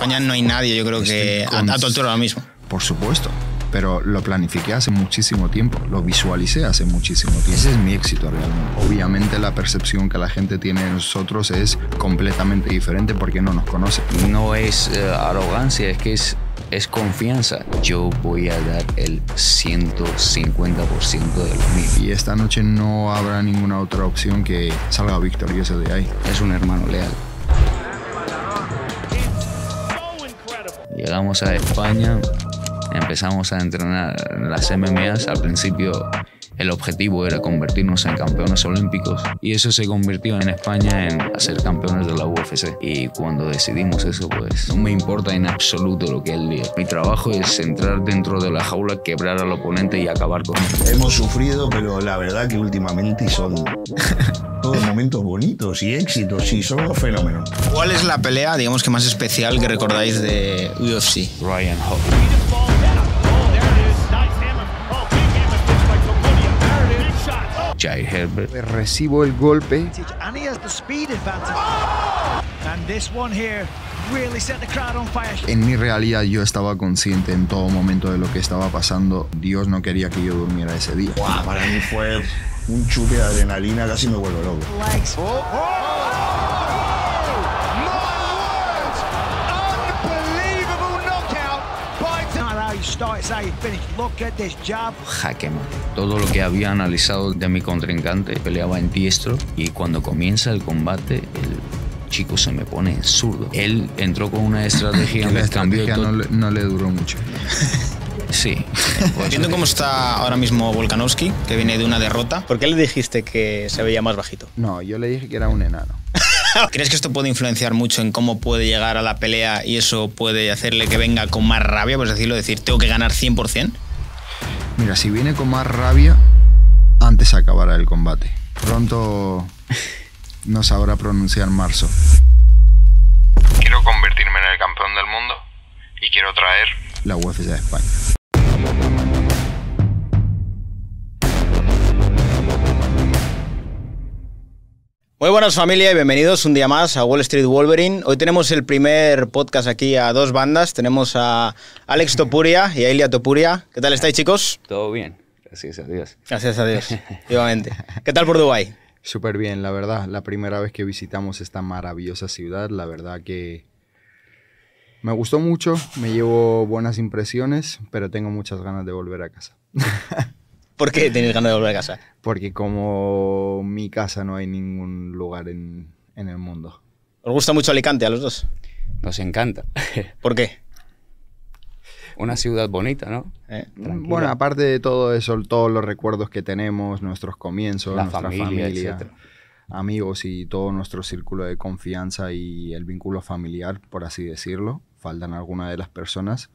España no hay nadie, yo creo que a, a tu lo mismo. Por supuesto pero lo planifiqué hace muchísimo tiempo, lo visualicé hace muchísimo tiempo. Ese es mi éxito realmente. Obviamente la percepción que la gente tiene de nosotros es completamente diferente porque no nos conoce. No es eh, arrogancia, es que es, es confianza. Yo voy a dar el 150% de lo mío. Y esta noche no habrá ninguna otra opción que salga victorioso de ahí. Es un hermano leal. Llegamos a España, empezamos a entrenar las MMAs. Al principio el objetivo era convertirnos en campeones olímpicos y eso se convirtió en España en hacer campeones de la UFC. Y cuando decidimos eso, pues no me importa en absoluto lo que él diga. Mi trabajo es entrar dentro de la jaula, quebrar al oponente y acabar con él. Hemos sufrido, pero la verdad que últimamente son todos momentos bonitos y éxitos y son fenómenos. ¿Cuál es la pelea, digamos que más especial que recordáis de UFC? Ryan Hawking. Pues recibo el golpe. En mi realidad yo estaba consciente en todo momento de lo que estaba pasando. Dios no quería que yo durmiera ese día. para mí fue un chuque de adrenalina, casi me vuelvo loco. Jaque Todo lo que había analizado de mi contrincante peleaba en diestro y cuando comienza el combate, el chico se me pone zurdo. Él entró con una estrategia en el cambio. no le, duró mucho. Sí. Viendo cómo está ahora mismo Volkanovski, que viene de una derrota, ¿por qué le dijiste que se veía más bajito? No, yo le dije que era un enano. ¿Crees que esto puede influenciar mucho en cómo puede llegar a la pelea y eso puede hacerle que venga con más rabia, por decirlo, decir, tengo que ganar 100%? Mira, si viene con más rabia, antes acabará el combate. Pronto no sabrá pronunciar marzo. Quiero convertirme en el campeón del mundo y quiero traer la UFC de España. Muy buenas familia y bienvenidos un día más a Wall Street Wolverine. Hoy tenemos el primer podcast aquí a dos bandas. Tenemos a Alex Topuria y a Ilia Topuria. ¿Qué tal estáis chicos? Todo bien, gracias a Dios. Gracias a Dios, Igualmente. ¿Qué tal por Dubai? Súper bien, la verdad. La primera vez que visitamos esta maravillosa ciudad, la verdad que me gustó mucho, me llevo buenas impresiones, pero tengo muchas ganas de volver a casa. ¿Por qué tenéis ganas de volver a casa? Porque como mi casa no hay ningún lugar en, el mundo. ¿Os gusta mucho Alicante a los dos? Nos encanta. ¿Por qué? Una ciudad bonita, ¿no? Eh, bueno, aparte de todo eso, todos los recuerdos que tenemos, nuestros comienzos, La nuestra familia, familia amigos y todo nuestro círculo de confianza y el vínculo familiar, por así decirlo. Faltan algunas de las personas,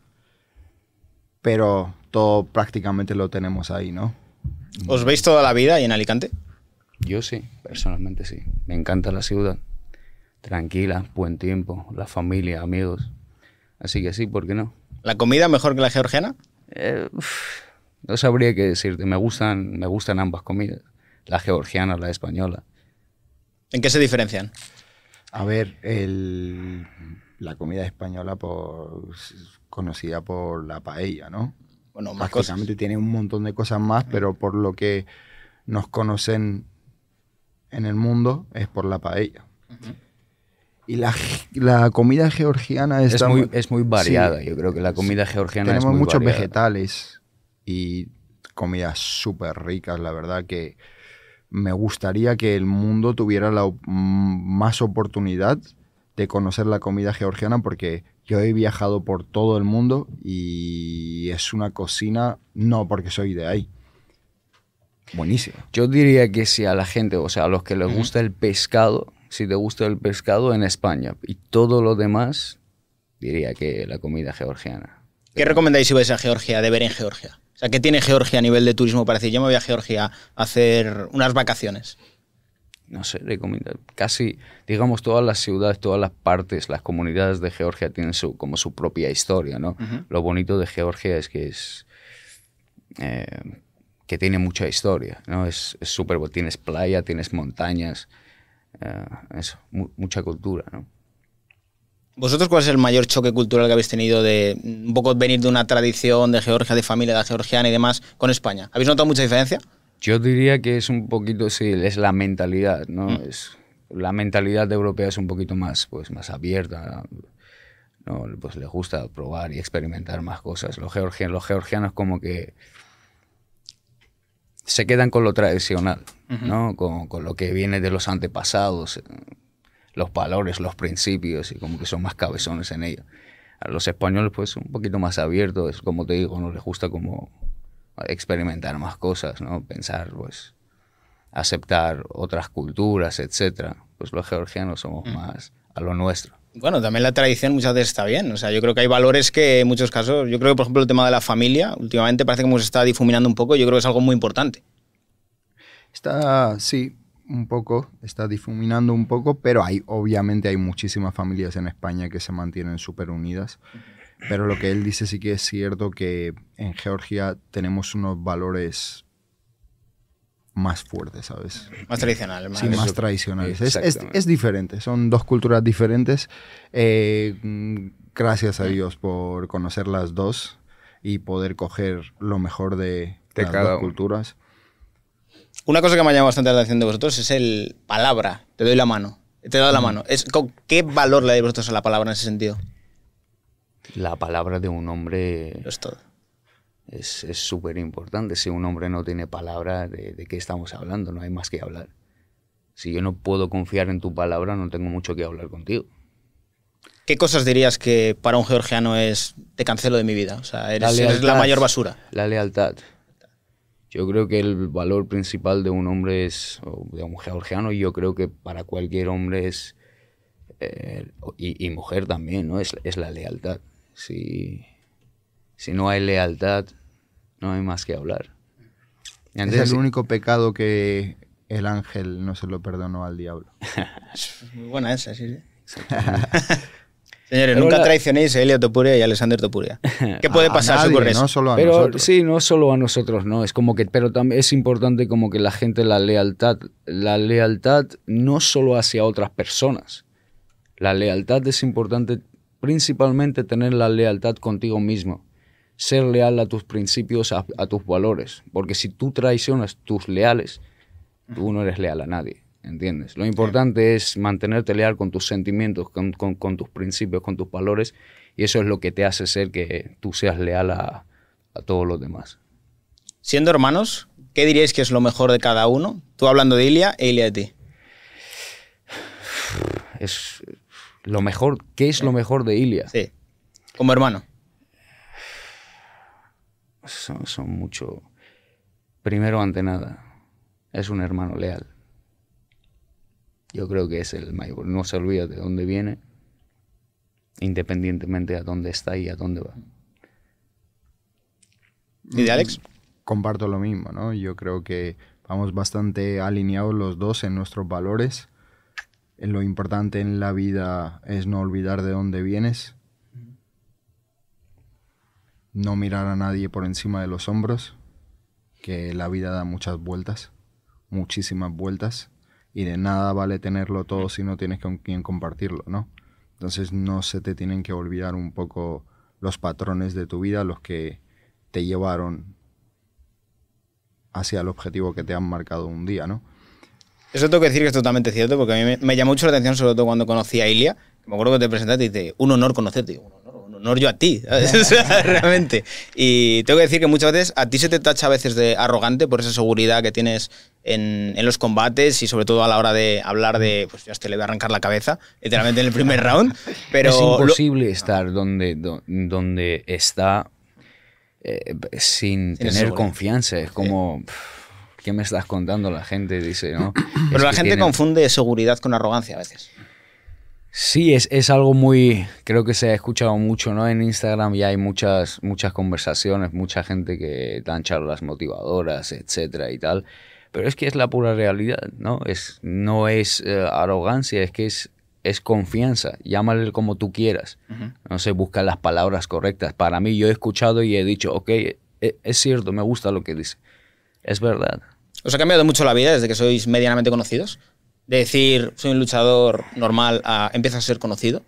pero todo prácticamente lo tenemos ahí, ¿no? ¿Os veis toda la vida ahí en Alicante? Yo sí, personalmente sí. Me encanta la ciudad. Tranquila, buen tiempo, la familia, amigos. Así que sí, ¿por qué no? ¿La comida mejor que la georgiana? Eh, no sabría qué decirte. Me gustan, me gustan ambas comidas. La georgiana, la española. ¿En qué se diferencian? A ver, el la comida española por, conocida por la paella, ¿no? Bueno, más tiene un montón de cosas más, mm. pero por lo que nos conocen en el mundo es por la paella. Y la, comida georgiana es muy, es muy variada. yo creo que la comida georgiana tenemos es muy muchos vegetales y comidas súper ricas. La verdad que me gustaría que el mundo tuviera la, más oportunidad de conocer la comida georgiana porque yo he viajado por todo el mundo y es una cocina, no porque soy de ahí. Buenísimo. Yo diría que si a la gente, o sea, a los que les gusta el pescado, si te gusta el pescado en España y todo lo demás, diría que la comida georgiana. ¿Qué recomendáis si vais a Georgia, de ver en Georgia? O sea, ¿qué tiene Georgia a nivel de turismo para decir, yo me voy a Georgia a hacer unas vacaciones? no sé, casi, digamos, todas las ciudades, todas las partes, las comunidades de Georgia tienen su, como su propia historia, ¿no? Lo bonito de Georgia es que es... Eh, que tiene mucha historia, ¿no? Es súper, tienes playa, tienes montañas, eh, mucha cultura, ¿Vosotros cuál es el mayor choque cultural que habéis tenido de un poco venir de una tradición de Georgia, de familia georgiana y demás, con España? ¿Habéis notado mucha diferencia? Yo diría que es un poquito, sí, es la mentalidad, ¿no? Mm. Es, la mentalidad europea es un poquito más, pues, más abierta, ¿no? Pues le gusta probar y experimentar más cosas. Los georgianos, los georgianos como que se quedan con lo tradicional, ¿no? Con, con, lo que viene de los antepasados, eh, los valores, los principios, y como que son más cabezones en ello. A los españoles, pues, un poquito más abiertos, es como te digo, no les gusta como experimentar más cosas, ¿no? Pensar, pues, aceptar otras culturas, etc. Pues los georgianos somos mm. más a lo nuestro. Bueno, también la tradición muchas veces está bien. O sea, yo creo que hay valores que en muchos casos, yo creo que por ejemplo el tema de la familia, últimamente parece que se está difuminando un poco, yo creo que es algo muy importante. Está, sí, un poco, está difuminando un poco, pero hay, obviamente hay muchísimas familias en España que se mantienen súper unidas. Pero lo que él dice sí que es cierto que en Georgia tenemos unos valores más fuertes, ¿sabes? Más tradicionales. Más sí, más tradicionales. Es, diferente, son dos culturas diferentes. Eh, gracias a Dios por conocer las dos y poder coger lo mejor de, las dos culturas. Una cosa que me ha llamado bastante la atención de vosotros es el palabra, te doy la mano, te doy la mano. Es, ¿Qué valor le dais vosotros a la palabra en ese sentido? La palabra de un hombre... es todo. Es súper importante. Si un hombre no tiene palabra, ¿de, ¿de qué estamos hablando? No hay más que hablar. Si yo no puedo confiar en tu palabra, no tengo mucho que hablar contigo. ¿Qué cosas dirías que para un georgiano es te cancelo de mi vida? O sea, eres la, mayor basura. La lealtad. Yo creo que el valor principal de un hombre es, de un georgiano, y yo creo que para cualquier hombre es, eh, y, mujer también, ¿no? es la lealtad. Si, no hay lealtad, no hay más que hablar. es el único pecado que el ángel no se lo perdonó al diablo. muy buena esa, sí. Señores, nunca traicionéis a Elia Topuria y a Alexander Topuria. ¿Qué puede pasar No solo Sí, no solo a nosotros, no. Es como que, pero también es importante como que la gente, la lealtad, la lealtad no solo hacia otras personas. La lealtad es importante principalmente tener la lealtad contigo mismo, ser leal a tus principios, a, tus valores, porque si tú traicionas tus leales, tú no eres leal a nadie. ¿Entiendes? Lo importante es mantenerte leal con tus sentimientos, con, tus principios, con tus valores, y eso es lo que te hace ser que tú seas leal a, a todos los demás. Siendo hermanos, ¿qué diríais que es lo mejor de cada uno? Tú hablando de Ilia e Ilia de ti. Es, lo mejor, ¿qué es lo mejor de Ilia? Sí. Como hermano. Son, son, mucho. Primero, ante nada, es un hermano leal. Yo creo que es el mayor. No se olvida de dónde viene, independientemente a dónde está y a dónde va. ¿Y de Alex? Mm, comparto lo mismo, ¿no? Yo creo que vamos bastante alineados los dos en nuestros valores lo importante en la vida es no olvidar de dónde vienes, no mirar a nadie por encima de los hombros, que la vida da muchas vueltas, muchísimas vueltas, y de nada vale tenerlo todo si no tienes con quien compartirlo, ¿no? Entonces no se te tienen que olvidar un poco los patrones de tu vida, los que te llevaron hacia el objetivo que te han marcado un día, ¿no? Eso tengo que decir que es totalmente cierto, porque a mí me, llamó mucho la atención, sobre todo cuando conocí a Ilia. me acuerdo que te presentaste y te dije, un honor conocerte. un honor, yo a ti, realmente. Y tengo que decir que muchas veces a ti se te tacha a veces de arrogante por esa seguridad que tienes en, en, los combates y sobre todo a la hora de hablar de, pues ya te le voy a arrancar la cabeza, literalmente en el primer round. Pero es imposible estar donde, donde está eh, sin, tener confianza. Es como... ¿qué me estás contando? La gente dice, ¿no? Pero la gente confunde seguridad con arrogancia a veces. Sí, es, algo muy, creo que se ha escuchado mucho, ¿no? En Instagram ya hay muchas, muchas conversaciones, mucha gente que dan charlas motivadoras, etcétera y tal. Pero es que es la pura realidad, ¿no? Es, no es eh, arrogancia, es que es, es confianza. Llámale como tú quieras. No sé, busca las palabras correctas. Para mí, yo he escuchado y he dicho, ok, e, es cierto, me gusta lo que dice. Es verdad, ¿Os ha cambiado mucho la vida desde que sois medianamente conocidos? De decir, soy un luchador normal, a empiezas a ser conocido.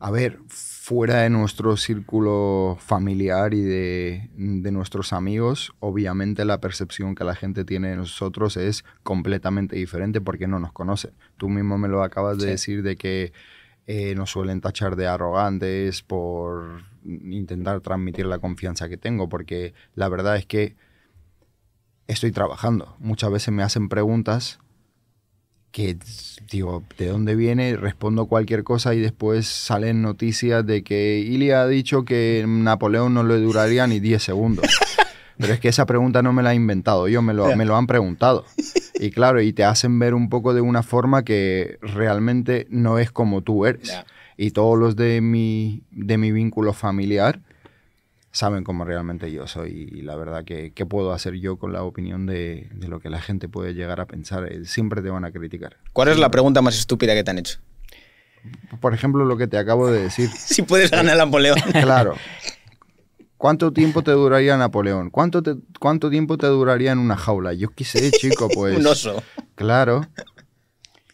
A ver, fuera de nuestro círculo familiar y de, nuestros amigos, obviamente la percepción que la gente tiene de nosotros es completamente diferente porque no nos conocen. Tú mismo me lo acabas de decir de que eh, nos suelen tachar de arrogantes por intentar transmitir la confianza que tengo, porque la verdad es que estoy trabajando. Muchas veces me hacen preguntas que digo, ¿de dónde viene? Respondo cualquier cosa y después salen noticias de que Ilya ha dicho que Napoleón no le duraría ni 10 segundos. Pero es que esa pregunta no me la ha inventado, yo me lo, han preguntado. Y claro, y te hacen ver un poco de una forma que realmente no es como tú eres. Y todos los de mi, de mi vínculo familiar saben cómo realmente yo soy y la verdad que qué puedo hacer yo con la opinión de, lo que la gente puede llegar a pensar. Eh, siempre te van a criticar. ¿Cuál es la pregunta más estúpida que te han hecho? Por ejemplo, lo que te acabo de decir. si puedes ganar a Napoleón. claro. ¿Cuánto tiempo te duraría Napoleón? ¿Cuánto, ¿Cuánto tiempo te duraría en una jaula? Yo quise, chico, pues... un oso. Claro.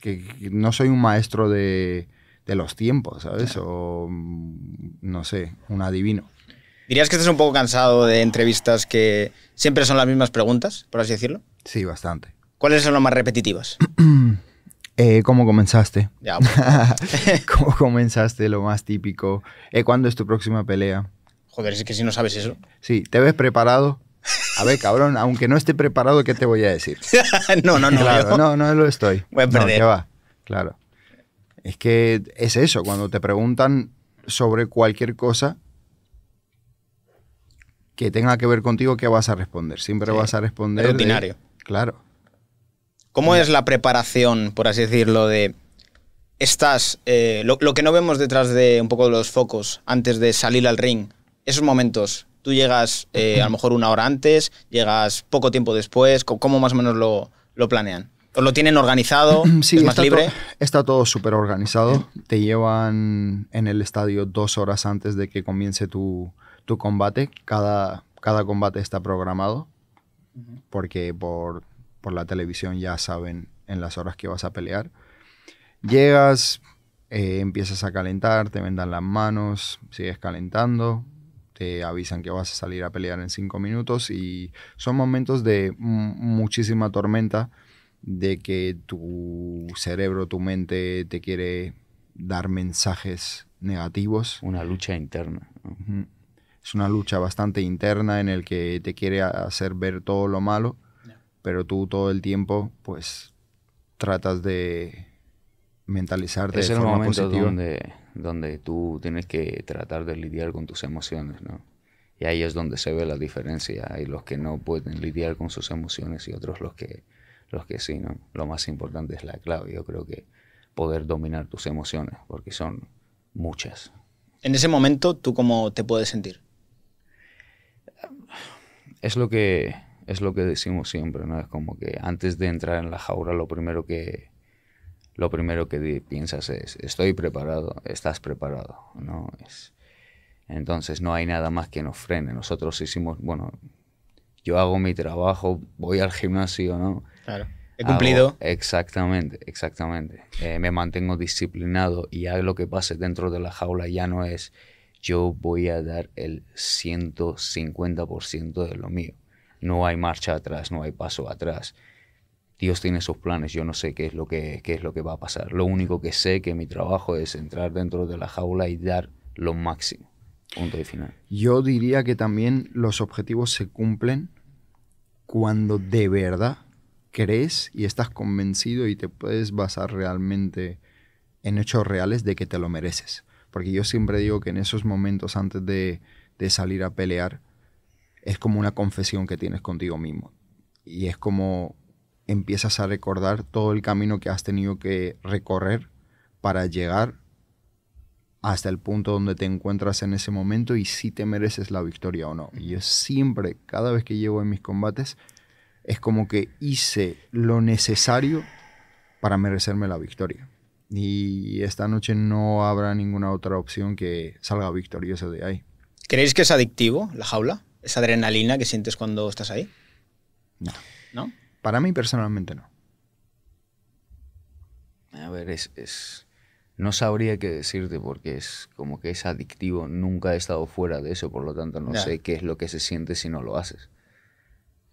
Que, no soy un maestro de, los tiempos, ¿sabes? O, no sé, un adivino. ¿Dirías que estás un poco cansado de entrevistas que siempre son las mismas preguntas, por así decirlo? Sí, bastante. ¿Cuáles son las más repetitivas? Eh, ¿Cómo comenzaste? ¿Cómo comenzaste? Lo más típico. Eh, ¿Cuándo es tu próxima pelea? Joder, es que si no sabes eso. Sí, ¿te ves preparado? A ver, cabrón, aunque no esté preparado, ¿qué te voy a decir? no, no, no. no, no lo estoy. Voy a va? Claro. Es que es eso, cuando te preguntan sobre cualquier cosa, que tenga que ver contigo, ¿qué vas a responder? Siempre vas a responder. Rutinario. claro. ¿Cómo es la preparación, por así decirlo, de estás, eh, lo, que no vemos detrás de un poco de los focos antes de salir al ring, esos momentos, tú llegas eh, a lo mejor una hora antes, llegas poco tiempo después, ¿cómo más o menos lo, planean? ¿O lo tienen organizado? Sí, ¿Es más libre? está todo súper organizado. Te llevan en el estadio dos horas antes de que comience tu, tu combate, cada, cada combate está programado, porque por, por, la televisión ya saben en las horas que vas a pelear. Llegas, eh, empiezas a calentar, te vendan las manos, sigues calentando, te avisan que vas a salir a pelear en cinco minutos y son momentos de muchísima tormenta, de que tu cerebro, tu mente te quiere dar mensajes negativos. Una lucha interna es una lucha bastante interna en el que te quiere hacer ver todo lo malo, pero tú todo el tiempo pues tratas de mentalizarte es el momento Donde, donde tú tienes que tratar de lidiar con tus emociones, ¿no? Y ahí es donde se ve la diferencia. Hay los que no pueden lidiar con sus emociones y otros los que, los que sí, ¿no? Lo más importante es la clave. Yo creo que poder dominar tus emociones, porque son muchas. En ese momento, ¿tú cómo te puedes sentir? es lo que es lo que decimos siempre, ¿no? Es como que antes de entrar en la jaula lo primero que lo primero que piensas es estoy preparado, estás preparado, ¿no? Es, entonces no hay nada más que nos frene. Nosotros hicimos, bueno, yo hago mi trabajo, voy al gimnasio, ¿no? Claro. He cumplido. exactamente, exactamente. Eh, me mantengo disciplinado y lo que pase dentro de la jaula ya no es yo voy a dar el 150% de lo mío. No hay marcha atrás, no hay paso atrás. Dios tiene sus planes, yo no sé qué es lo que, qué es lo que va a pasar. Lo único que sé que mi trabajo es entrar dentro de la jaula y dar lo máximo. Punto y final. Yo diría que también los objetivos se cumplen cuando de verdad crees y estás convencido y te puedes basar realmente en hechos reales de que te lo mereces. Porque yo siempre digo que en esos momentos antes de, salir a pelear, es como una confesión que tienes contigo mismo. Y es como empiezas a recordar todo el camino que has tenido que recorrer para llegar hasta el punto donde te encuentras en ese momento y si te mereces la victoria o no. Y yo siempre, cada vez que llevo en mis combates, es como que hice lo necesario para merecerme la victoria y esta noche no habrá ninguna otra opción que salga victoriosa de ahí. ¿Creéis que es adictivo la jaula? ¿Esa adrenalina que sientes cuando estás ahí? No. ¿No? Para mí personalmente no. A ver, es, no sabría qué decirte porque es como que es adictivo. Nunca he estado fuera de eso, por lo tanto no sé qué es lo que se siente si no lo haces.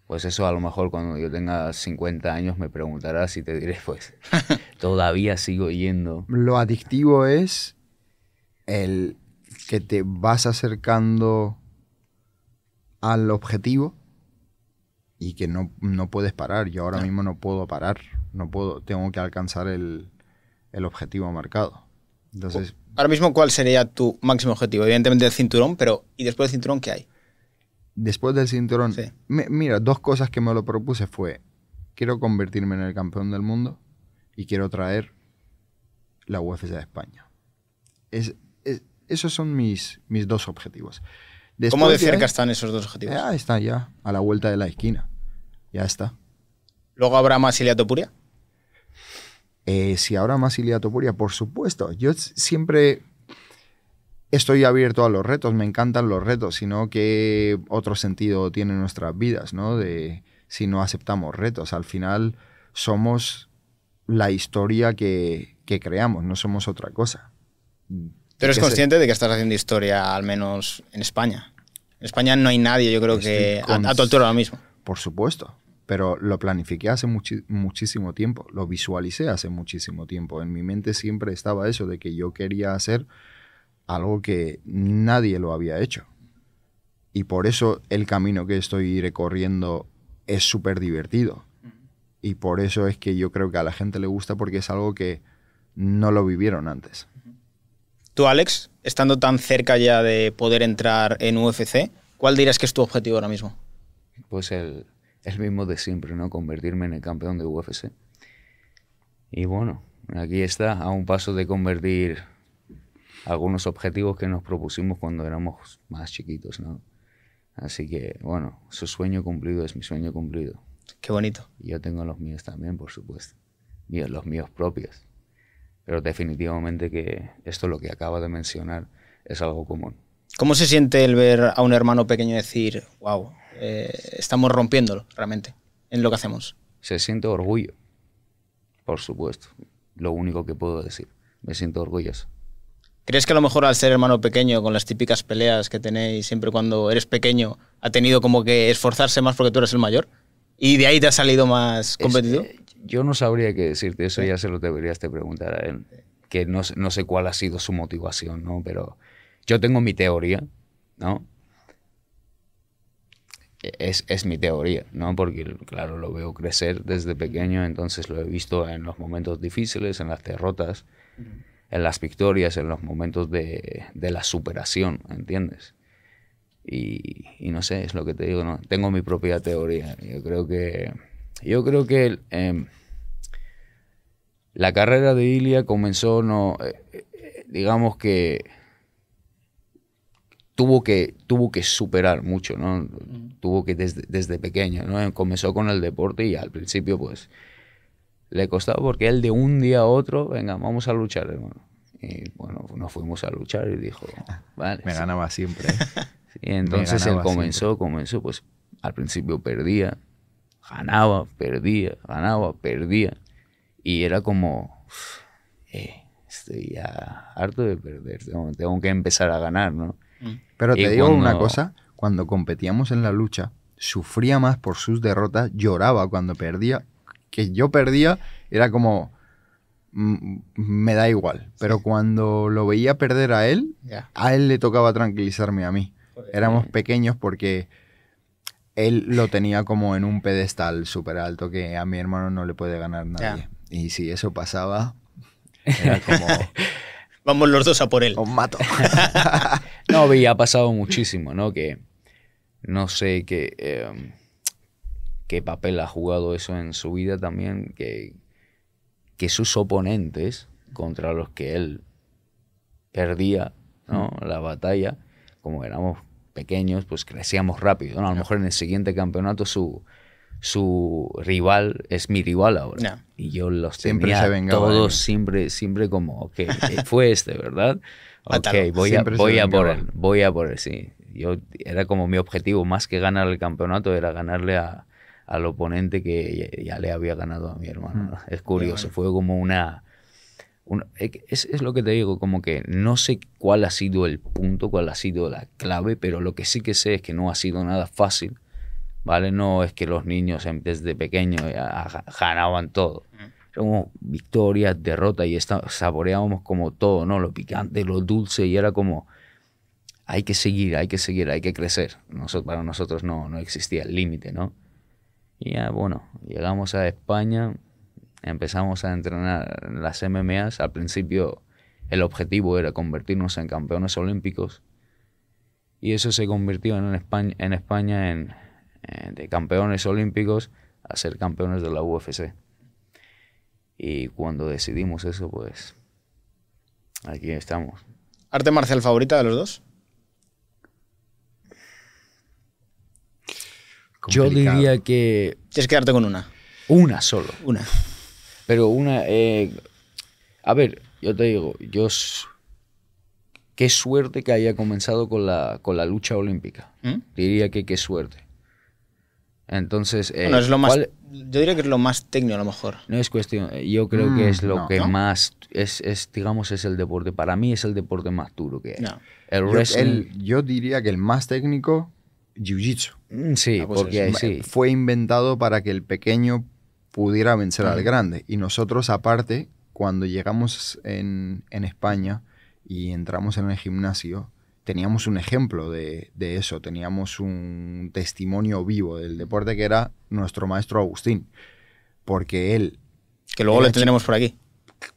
Pues eso a lo mejor cuando yo tenga 50 años me preguntarás y te diré, pues todavía sigo yendo. Lo adictivo es el que te vas acercando al objetivo y que no, no puedes parar. Yo ahora mismo no puedo parar, no puedo, tengo que alcanzar el, el objetivo marcado. Entonces, ahora mismo, ¿cuál sería tu máximo objetivo? Evidentemente el cinturón, pero ¿y después del cinturón qué hay? después del cinturón, mira, dos cosas que me lo propuse fue, quiero convertirme en el campeón del mundo y quiero traer la UFC de España. esos son mis, mis dos objetivos. ¿Cómo de cerca están esos dos objetivos? Ya ah, está, ya, a la vuelta de la esquina. Ya está. ¿Luego habrá más Iliatopuria? Eh, si habrá más Iliatopuria, por supuesto. Yo siempre estoy abierto a los retos, me encantan los retos, sino que otro sentido tienen nuestras vidas, ¿no? De si no aceptamos retos, al final somos la historia que, creamos, no somos otra cosa. Pero eres consciente de que estás haciendo historia, al menos en España? En España no hay nadie, yo creo que a, a, tu altura ahora mismo. Por supuesto, pero lo planifiqué hace muchísimo tiempo, lo visualicé hace muchísimo tiempo. En mi mente siempre estaba eso de que yo quería hacer algo que nadie lo había hecho. Y por eso el camino que estoy recorriendo es súper divertido. Y por eso es que yo creo que a la gente le gusta porque es algo que no lo vivieron antes. Tú, Alex, estando tan cerca ya de poder entrar en UFC, ¿cuál dirás que es tu objetivo ahora mismo? Pues el, el mismo de siempre, ¿no? Convertirme en el campeón de UFC. Y bueno, aquí está, a un paso de convertir algunos objetivos que nos propusimos cuando éramos más chiquitos, ¿no? Así que, bueno, su sueño cumplido es mi sueño cumplido. Qué bonito. Yo tengo los míos también, por supuesto. Míos, los míos propios. Pero definitivamente que esto lo que acaba de mencionar es algo común. ¿Cómo se siente el ver a un hermano pequeño decir, wow, eh, estamos rompiéndolo realmente en lo que hacemos? Se siente orgullo, por supuesto. Lo único que puedo decir. Me siento orgulloso. ¿Crees que a lo mejor al ser hermano pequeño, con las típicas peleas que tenéis siempre cuando eres pequeño, ha tenido como que esforzarse más porque tú eres el mayor? ¿Y de ahí te ha salido más competido? Eh, yo no sabría qué decirte, eso ya se lo deberías te preguntar a él, que no, sé cuál ha sido su motivación, ¿no? Pero yo tengo mi teoría, ¿no? E, es, mi teoría, ¿no? Porque, claro, lo veo crecer desde pequeño, entonces lo he visto en los momentos difíciles, en las derrotas en las victorias, en los momentos de, la superación, ¿entiendes? Y, no sé, es lo que te digo, ¿no? Tengo mi propia teoría. Yo creo que, yo creo que em, la carrera de Ilia comenzó, no, eh, eh, digamos que tuvo que, tuvo que superar mucho, ¿no? Mm. Tuvo que desde, desde pequeño, ¿no? Comenzó con el deporte y al principio, pues, le costaba porque él de un día a otro, venga, vamos a luchar, hermano. Y bueno, nos fuimos a luchar y dijo, vale. Me ganaba siempre. Y ¿eh? entonces él comenzó, comenzó, pues al principio perdía, ganaba, perdía, ganaba, perdía. Y era como, eh, estoy ya harto de perder, tengo, que empezar a ganar, ¿no? Mm. Pero te digo una cosa, cuando competíamos en la lucha, sufría más por sus derrotas, lloraba cuando perdía que yo perdía, era como, me da igual. Pero cuando lo veía perder a él, a él le tocaba tranquilizarme a mí. Éramos pequeños porque él lo tenía como en un pedestal súper alto que a mi hermano no le puede ganar nadie. Y si eso pasaba, era como... Vamos los dos a por él. Os mato. no, había ha pasado muchísimo, ¿no? Que no sé, qué... Em, qué papel ha jugado eso en su vida también, que, que sus oponentes contra los que él perdía ¿no? Mm. la batalla, como éramos pequeños, pues crecíamos rápido. A lo mejor en el siguiente campeonato su, su rival es mi rival ahora. Y yo los tenía todos siempre, siempre como, ok, fue este, ¿verdad? Ok, voy a, voy a por él, voy a por él, sí. Yo, era como mi objetivo, más que ganar el campeonato, era ganarle a, al oponente que ya, le había ganado a mi hermano. Mm. Es curioso, fue como una... es, lo que te digo, como que no sé cuál ha sido el punto, cuál ha sido la clave, pero lo que sí que sé es que no ha sido nada fácil, ¿vale? No es que los niños desde pequeños ganaban todo. Como mm. victorias, derrota y está, saboreábamos como todo, ¿no? Lo picante, lo dulce y era como hay que seguir, hay que seguir, hay que crecer. Nosotros, para nosotros no, no existía el límite, ¿no? Y ya, bueno, llegamos a España, empezamos a entrenar las MMAs. Al principio el objetivo era convertirnos en campeones olímpicos. Y eso se convirtió en España en, España en, de campeones olímpicos a ser campeones de la UFC. Y cuando decidimos eso, pues aquí estamos. ¿Arte marcial favorita de los dos? Yo diría que... Tienes que quedarte con una. Una solo. Una. Pero una... Eh, a ver, yo te digo, yo... Qué suerte que haya comenzado con la, con la lucha olímpica. ¿Mm? Diría que qué suerte. Entonces... Eh, es lo más... yo diría que es lo más técnico a lo mejor. No es cuestión, eh, yo creo que mm, es lo que más, es, es, digamos, es el deporte, para mí es el deporte más duro que hay. El wrestling... yo diría que el más técnico jiu-jitsu. Mm, sí, porque fue inventado para que el pequeño pudiera vencer al mm. grande. Y nosotros aparte, cuando llegamos en, España y entramos en el gimnasio, teníamos un ejemplo de, eso, teníamos un testimonio vivo del deporte que era nuestro maestro Agustín, porque él... Que luego lo tenemos por aquí.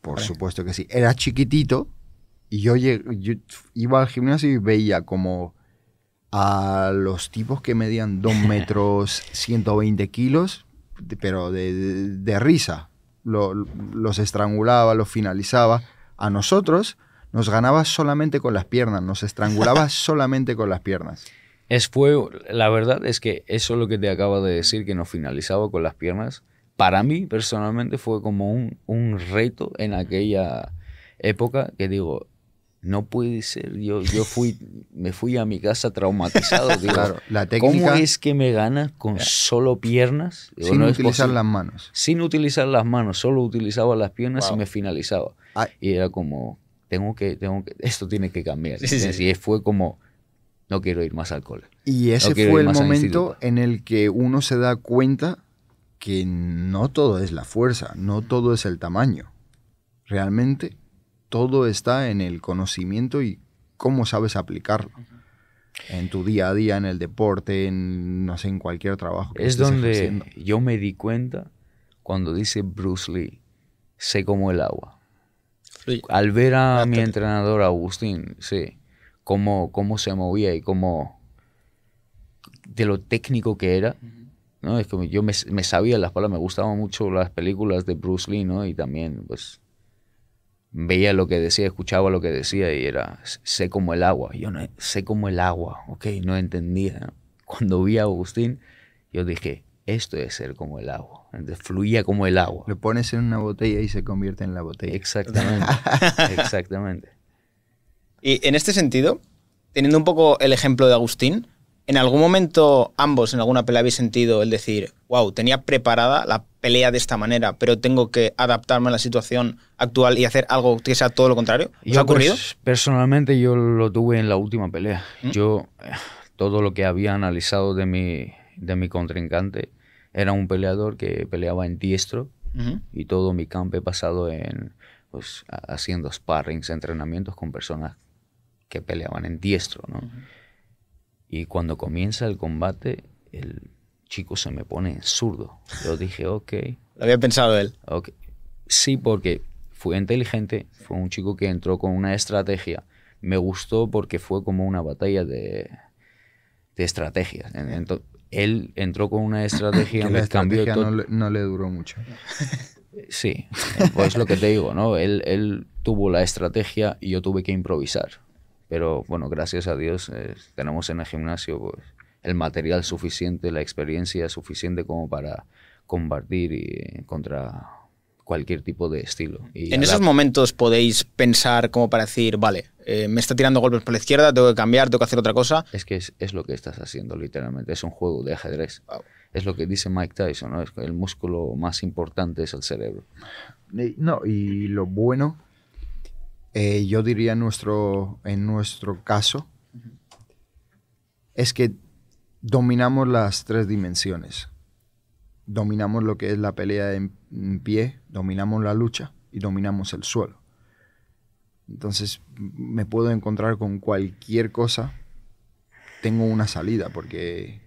Por supuesto que sí. Era chiquitito y yo iba al gimnasio y veía como a los tipos que medían 2 metros 120 kilos, pero de, risa. los estrangulaba, los finalizaba. A nosotros nos ganaba solamente con las piernas, nos estrangulaba solamente con las piernas. Es fue, la verdad es que eso lo que te acabo de decir, que nos finalizaba con las piernas. Para mí personalmente fue como un, un reto en aquella época que digo, no puede ser. Yo, yo fui, me fui a mi casa traumatizado. claro, la técnica, ¿Cómo es que me gana con solo piernas? sin utilizar las manos. Sin utilizar las manos, solo utilizaba las piernas y me finalizaba. Y era como, tengo que, tengo esto tiene que cambiar. Y fue como, no quiero ir más al cole. Y ese fue el momento en el que uno se da cuenta que no todo es la fuerza, no todo es el tamaño. Realmente todo está en el conocimiento y cómo sabes aplicarlo. En tu día a día, en el deporte, en, no en cualquier trabajo. es donde yo me di cuenta cuando dice Bruce Lee, sé como el agua. Al ver a mi entrenador Agustín, sí, cómo, cómo se movía y cómo, de lo técnico que era, ¿no? Es yo me, me, sabía las palabras, me gustaban mucho las películas de Bruce Lee, ¿no? Y también, pues, veía lo que decía, escuchaba lo que decía y era sé como el agua. Yo no sé como el agua, ok, no entendía. Cuando vi a Agustín, yo dije, esto es ser como el agua. Entonces, fluía como el agua. Lo pones en una botella y se convierte en la botella. Exactamente, exactamente. Y en este sentido, teniendo un poco el ejemplo de Agustín, ¿En algún momento ambos en alguna pelea habéis sentido el decir, wow, tenía preparada la pelea de esta manera, pero tengo que adaptarme a la situación actual y hacer algo que sea todo lo contrario? ¿Os ha ocurrido? personalmente yo lo tuve en la última pelea. ¿Mm? Yo, eh, todo lo que había analizado de mi, de mi contrincante, era un peleador que peleaba en diestro y todo mi campo he pasado en pues, haciendo sparrings, entrenamientos con personas que peleaban en diestro, ¿no? Y cuando comienza el combate, el chico se me pone zurdo. Yo dije, ok. Lo había pensado él. Okay. Sí, porque fue inteligente, fue un chico que entró con una estrategia. Me gustó porque fue como una batalla de, de estrategias. él entró con una estrategia, me cambió estrategia No, le duró mucho. Sí, pues lo que te digo, ¿no? Él, él tuvo la estrategia y yo tuve que improvisar. Pero bueno, gracias a Dios eh, tenemos en el gimnasio pues, el material suficiente, la experiencia suficiente como para combatir y, eh, contra cualquier tipo de estilo. Y en esos momentos podéis pensar como para decir, vale, eh, me está tirando golpes por la izquierda, tengo que cambiar, tengo que hacer otra cosa. Es que es, lo que estás haciendo literalmente, es un juego de ajedrez. Es lo que dice Mike Tyson, ¿no? el músculo más importante es el cerebro. No, y lo bueno eh, yo diría en nuestro, en nuestro caso, es que dominamos las tres dimensiones. Dominamos lo que es la pelea en pie, dominamos la lucha y dominamos el suelo. Entonces me puedo encontrar con cualquier cosa, tengo una salida porque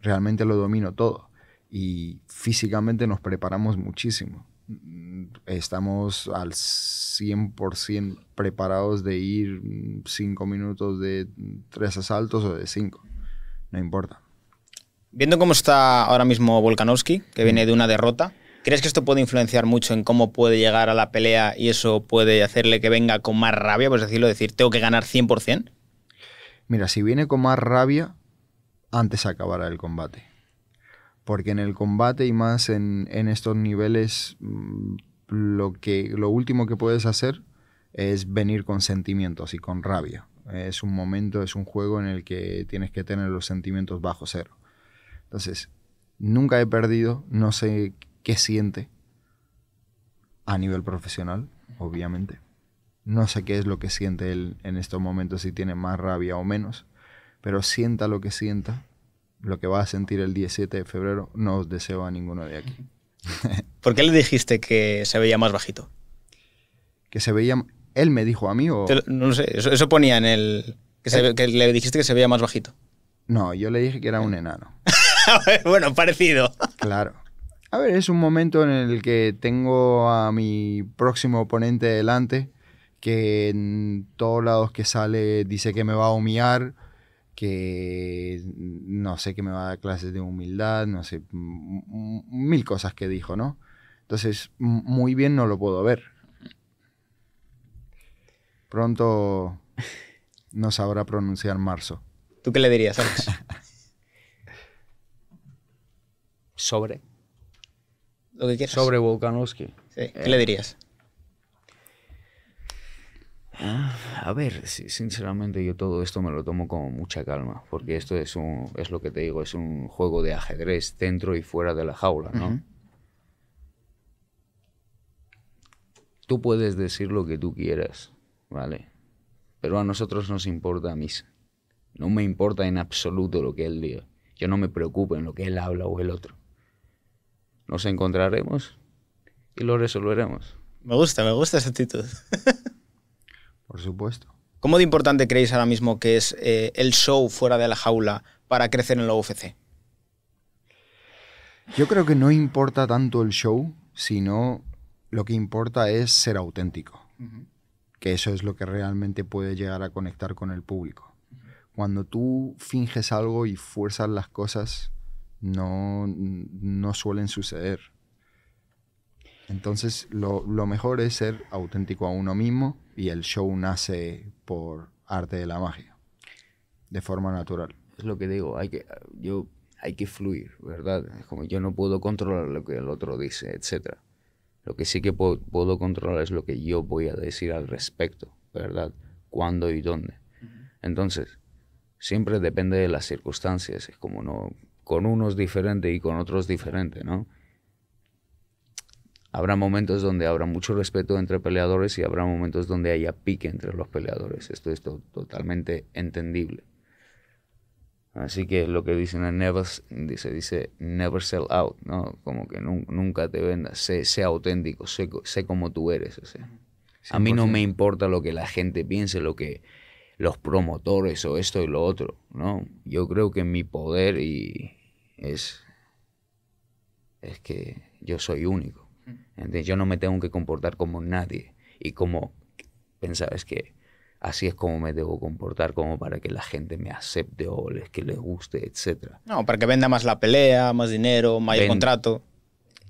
realmente lo domino todo y físicamente nos preparamos muchísimo. Mm, estamos al 100% preparados de ir 5 mm, minutos de mm, tres asaltos o de 5. No importa. Viendo cómo está ahora mismo Volkanovski, que viene de una derrota, ¿crees que esto puede influenciar mucho en cómo puede llegar a la pelea y eso puede hacerle que venga con más rabia? por decirlo, decir, tengo que ganar 100%. Mira, si viene con más rabia, antes acabará el combate porque en el combate y más en, estos niveles mm, lo, que, lo último que puedes hacer es venir con sentimientos y con rabia. Es un momento, es un juego en el que tienes que tener los sentimientos bajo cero. Entonces, nunca he perdido, no sé qué siente a nivel profesional, obviamente. No sé qué es lo que siente él en estos momentos, si tiene más rabia o menos, pero sienta lo que sienta, lo que vas a sentir el 17 de febrero no os deseo a ninguno de aquí. ¿Por qué le dijiste que se veía más bajito? Que se veía... ¿Él me dijo a mí o...? no sé, eso, ponía en el... Que, eh. que le dijiste que se veía más bajito. No, yo le dije que era un enano. bueno, parecido. Claro. A ver, es un momento en el que tengo a mi próximo oponente delante, que en todos lados que sale dice que me va a humillar, que no sé qué me va a dar clases de humildad, no sé, mil cosas que dijo, ¿no? Entonces, muy bien no lo puedo ver. Pronto no sabrá pronunciar marzo. ¿Tú qué le dirías, Alex? ¿Sobre? Lo que quieras. Sobre Volkanovski. ¿Qué le dirías? Ah, a ver, sinceramente yo todo esto me lo tomo con mucha calma, porque esto es, un, es lo que te digo, es un juego de ajedrez dentro y fuera de la jaula, ¿no? Tú puedes decir lo que tú quieras, ¿vale? Pero a nosotros nos importa a mí. No me importa en absoluto lo que él diga. Yo no me preocupo en lo que él habla o el otro. Nos encontraremos y lo resolveremos. Me gusta, me gusta esa actitud. Por supuesto. ¿Cómo de importante creéis ahora mismo que es eh, el show fuera de la jaula para crecer en la UFC? Yo creo que no importa tanto el show, sino lo que importa es ser auténtico. Que eso es lo que realmente puede llegar a conectar con el público. Cuando tú finges algo y fuerzas las cosas, no suelen suceder. Entonces lo, mejor es ser auténtico a uno mismo y el show nace por arte de la magia, de forma natural. Es lo que digo, hay que, yo, fluir, ¿verdad? Es como yo no puedo controlar lo que el otro dice, etc. Lo que sí que puedo, controlar es lo que yo voy a decir al respecto, ¿verdad? Cuándo y dónde. Entonces, siempre depende de las circunstancias, es como no, con unos diferente y con otros diferente, ¿no? Habrá momentos donde habrá mucho respeto entre peleadores y habrá momentos donde haya pique entre los peleadores. Esto es totalmente entendible. Así que lo que dicen en never, dice, dice never sell out, ¿no? Como que nunca te vendas, sé, auténtico, sé, sé, como tú eres. A mí no me importa lo que la gente piense, lo que los promotores o esto y lo otro, ¿no? Yo creo que mi poder y es, es que yo soy único yo no me tengo que comportar como nadie y como pensabas que así es como me debo comportar como para que la gente me acepte o les que les guste, etc. No, para que venda más la pelea, más dinero, mayor contrato.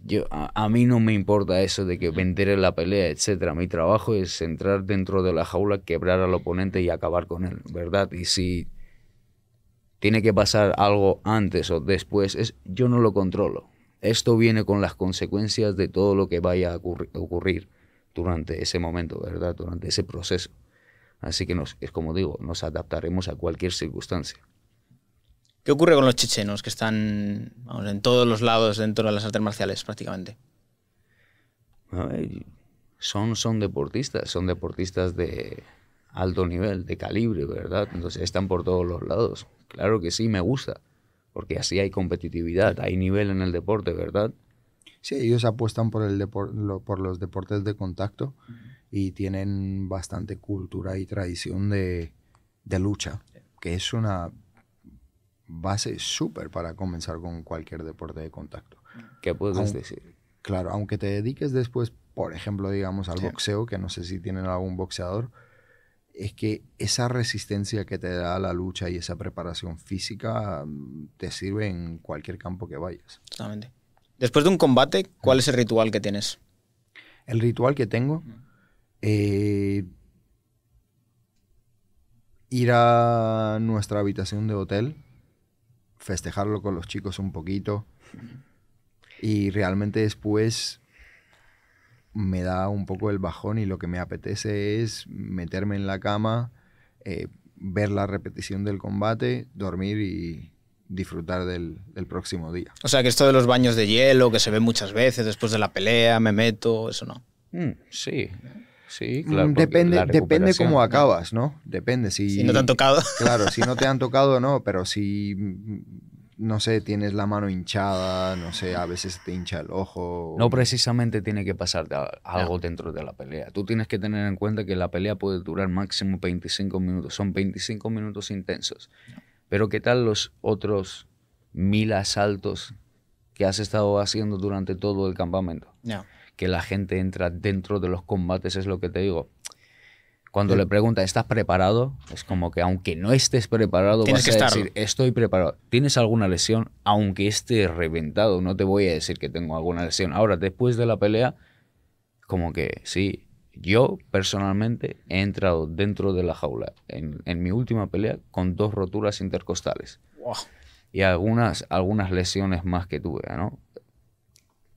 Yo, a, mí no me importa eso de que vender la pelea, etc. Mi trabajo es entrar dentro de la jaula, quebrar al oponente y acabar con él, ¿verdad? Y si tiene que pasar algo antes o después, es, yo no lo controlo. Esto viene con las consecuencias de todo lo que vaya a ocurrir durante ese momento, ¿verdad? Durante ese proceso. Así que nos, es como digo, nos adaptaremos a cualquier circunstancia. ¿Qué ocurre con los chichenos que están en todos los lados dentro de las artes marciales prácticamente? son, son deportistas, son deportistas de alto nivel, de calibre, ¿verdad? Entonces están por todos los lados. Claro que sí, me gusta porque así hay competitividad, hay nivel en el deporte, ¿verdad? Sí, ellos apuestan por, el por los deportes de contacto y tienen bastante cultura y tradición de, de lucha, que es una base súper para comenzar con cualquier deporte de contacto. ¿Qué puedes decir? Claro, aunque te dediques después, por ejemplo, digamos al boxeo, que no sé si tienen algún boxeador, es que esa resistencia que te da la lucha y esa preparación física mm, te sirve en cualquier campo que vayas. Exactamente. Después de un combate, ¿cuál es el ritual que tienes? El ritual que tengo, eh, ir a nuestra habitación de hotel, festejarlo con los chicos un poquito y realmente después me da un poco el bajón y lo que me apetece es meterme en la cama, eh, ver la repetición del combate, dormir y disfrutar del, próximo día. O sea, que esto de los baños de hielo, que se ve muchas veces después de la pelea, me meto, eso no. Mm, sí. Sí, mm, claro. Depende, depende cómo acabas, ¿no? Depende. Si, si no te han tocado. Claro, si no te han tocado, no, pero si no sé, tienes la mano hinchada, no sé, a veces te hincha el ojo. No precisamente tiene que pasarte algo dentro de la pelea. Tú tienes que tener en cuenta que la pelea puede durar máximo 25 minutos. Son 25 minutos intensos. Pero ¿qué tal los otros mil asaltos que has estado haciendo durante todo el campamento? Que la gente entra dentro de los combates, es lo que te digo. Cuando le pregunta, ¿estás preparado? Es como que aunque no estés preparado, vas a decir, estoy preparado. ¿Tienes alguna lesión? Aunque esté reventado, no te voy a decir que tengo alguna lesión. Ahora, después de la pelea, como que sí, yo personalmente he entrado dentro de la jaula en, en mi última pelea con dos roturas intercostales. Y algunas, algunas lesiones más que tuve, ¿no?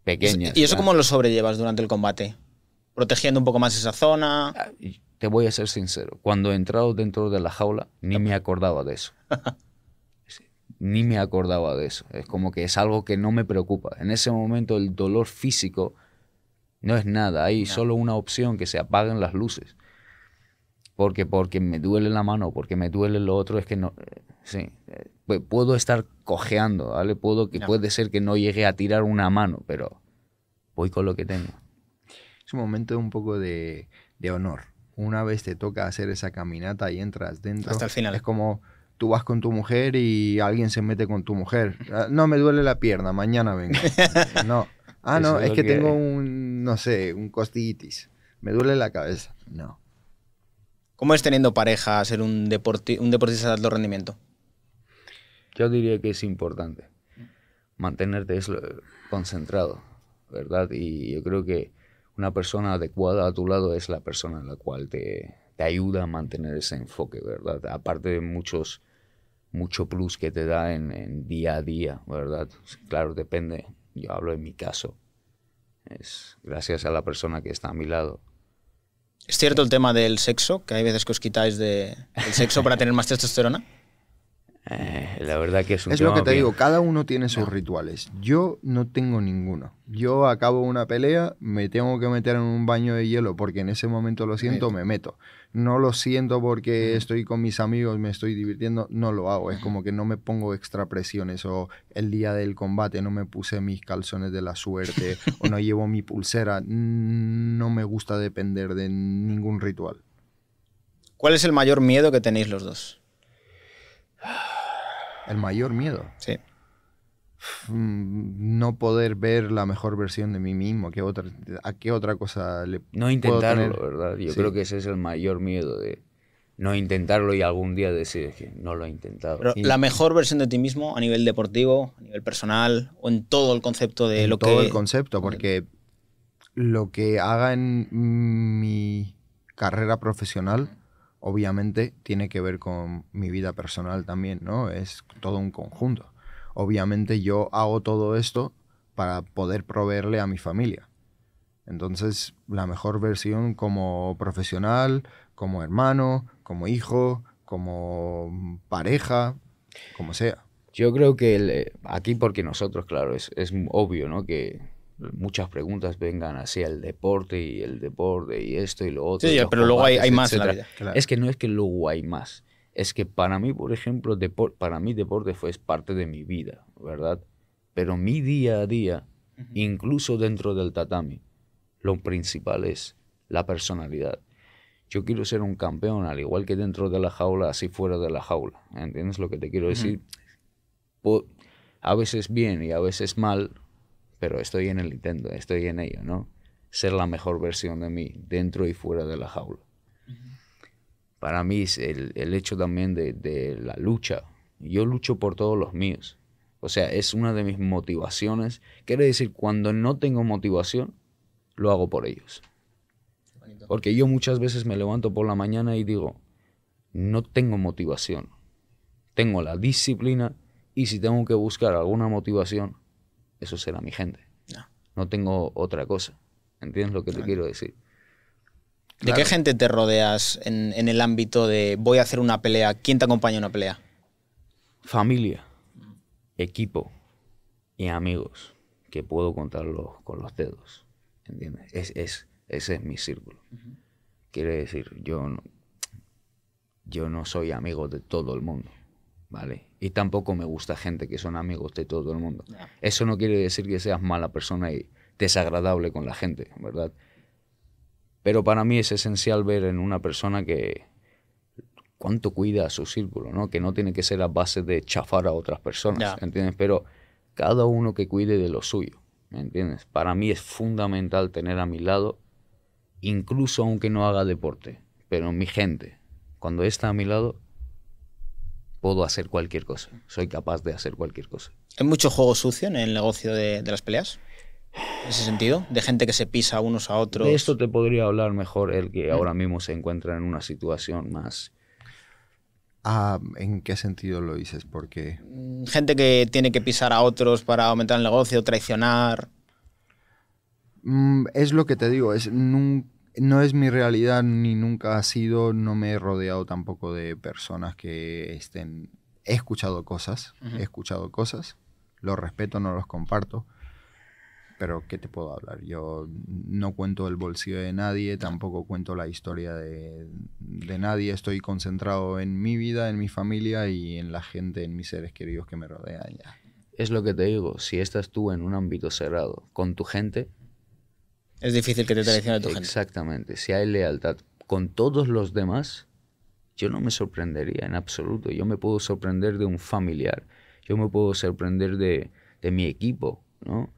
Pequeñas. ¿Y eso cómo lo sobrellevas durante el combate? ¿Protegiendo un poco más esa zona? Ah, te voy a ser sincero, cuando he entrado dentro de la jaula, ni me acordaba de eso. ni me acordaba de eso. Es como que es algo que no me preocupa. En ese momento el dolor físico no es nada. Hay solo una opción, que se apaguen las luces. Porque, porque me duele la mano, porque me duele lo otro, es que no... Eh, sí, eh, puedo estar cojeando, ¿vale? Puedo, que Puede ser que no llegue a tirar una mano, pero voy con lo que tengo. Es un momento un poco de honor una vez te toca hacer esa caminata y entras dentro, hasta el final. Es como tú vas con tu mujer y alguien se mete con tu mujer. Ah, no, me duele la pierna, mañana vengo. No. Ah, no, es que, tengo un, no sé, un costillitis. Me duele la cabeza. No. ¿Cómo es teniendo pareja ser un, deporte un deportista de alto rendimiento? Yo diría que es importante mantenerte concentrado, ¿verdad? Y yo creo que una persona adecuada a tu lado es la persona en la cual te, ayuda a mantener ese enfoque, ¿verdad? Aparte de muchos, mucho plus que te da en, día a día, ¿verdad? Claro, depende, yo hablo en mi caso, es gracias a la persona que está a mi lado. ¿Es cierto el tema del sexo? Que hay veces que os quitáis de, sexo para tener más testosterona. Eh, la verdad que es un Es lo que te digo, cada uno tiene sus rituales. Yo no tengo ninguno. Yo acabo una pelea, me tengo que meter en un baño de hielo porque en ese momento lo siento, me meto. No lo siento porque estoy con mis amigos, me estoy divirtiendo, no lo hago. Es como que no me pongo extra presiones o el día del combate no me puse mis calzones de la suerte o no llevo mi pulsera. No me gusta depender de ningún ritual. ¿Cuál es el mayor miedo que tenéis los dos? El mayor miedo. Sí. Mm, no poder ver la mejor versión de mí mismo. ¿qué otra, ¿A qué otra cosa le No intentarlo, ¿verdad? Yo creo que ese es el mayor miedo de no intentarlo y algún día decir que no lo he intentado. la mejor versión de ti mismo a nivel deportivo, a nivel personal o en todo el concepto de lo que... Todo el concepto, porque lo que haga en mi carrera profesional obviamente tiene que ver con mi vida personal también, ¿no? Es todo un conjunto. Obviamente yo hago todo esto para poder proveerle a mi familia. Entonces, la mejor versión como profesional, como hermano, como hijo, como pareja, como sea. Yo creo que eh, aquí, porque nosotros, claro, es, es obvio, ¿no? Que muchas preguntas vengan hacia el deporte y el deporte y esto y lo otro. Sí, pero luego hay, más Es que no es que luego hay más. Es que para mí, por ejemplo, para mí deporte fue es parte de mi vida, ¿verdad? Pero mi día a día, incluso dentro del tatami, lo principal es la personalidad. Yo quiero ser un campeón, al igual que dentro de la jaula, así fuera de la jaula. ¿Entiendes lo que te quiero decir? A veces bien y a veces mal, pero estoy en el Nintendo, estoy en ello, ¿no? Ser la mejor versión de mí, dentro y fuera de la jaula. Para mí es el, hecho también de, de, la lucha. Yo lucho por todos los míos. O sea, es una de mis motivaciones. Quiere decir, cuando no tengo motivación, lo hago por ellos. Porque yo muchas veces me levanto por la mañana y digo, no tengo motivación. Tengo la disciplina y si tengo que buscar alguna motivación, eso será mi gente. No, tengo otra cosa. ¿Entiendes lo que te quiero decir? ¿De qué gente te rodeas en, el ámbito de voy a hacer una pelea? ¿Quién te acompaña en una pelea? Familia, equipo y amigos que puedo contarlos con los dedos. ¿Entiendes? Es, ese es mi círculo. Quiere decir, yo yo no soy amigo de todo el mundo. ¿vale? Y tampoco me gusta gente que son amigos de todo el mundo. Eso no quiere decir que seas mala persona y desagradable con la gente, ¿verdad? Pero para mí es esencial ver en una persona que cuánto cuida a su círculo, ¿no? Que no tiene que ser a base de chafar a otras personas, ¿entiendes? Pero cada uno que cuide de lo suyo, ¿me entiendes? Para mí es fundamental tener a mi lado, incluso aunque no haga deporte, pero mi gente, cuando está a mi lado, puedo hacer cualquier cosa, soy capaz de hacer cualquier cosa. ¿Hay mucho juego sucio en el negocio de, las peleas? ¿En ese sentido? ¿De gente que se pisa unos a otros? De esto te podría hablar mejor el que ahora mismo se encuentra en una situación más... Ah, ¿En qué sentido lo dices? Porque... Mm, gente que tiene que pisar a otros para aumentar el negocio, traicionar. Mm, es lo que te digo, es nunca no es mi realidad ni nunca ha sido, no me he rodeado tampoco de personas que estén... He escuchado cosas, he escuchado cosas, los respeto, no los comparto, pero ¿qué te puedo hablar? Yo no cuento el bolsillo de nadie, tampoco cuento la historia de, de nadie, estoy concentrado en mi vida, en mi familia y en la gente, en mis seres queridos que me rodean. Ya. Es lo que te digo, si estás tú en un ámbito cerrado con tu gente, es difícil que te traicione tu gente. Exactamente. Si hay lealtad con todos los demás, yo no me sorprendería en absoluto. Yo me puedo sorprender de un familiar. Yo me puedo sorprender de, mi equipo, ¿no?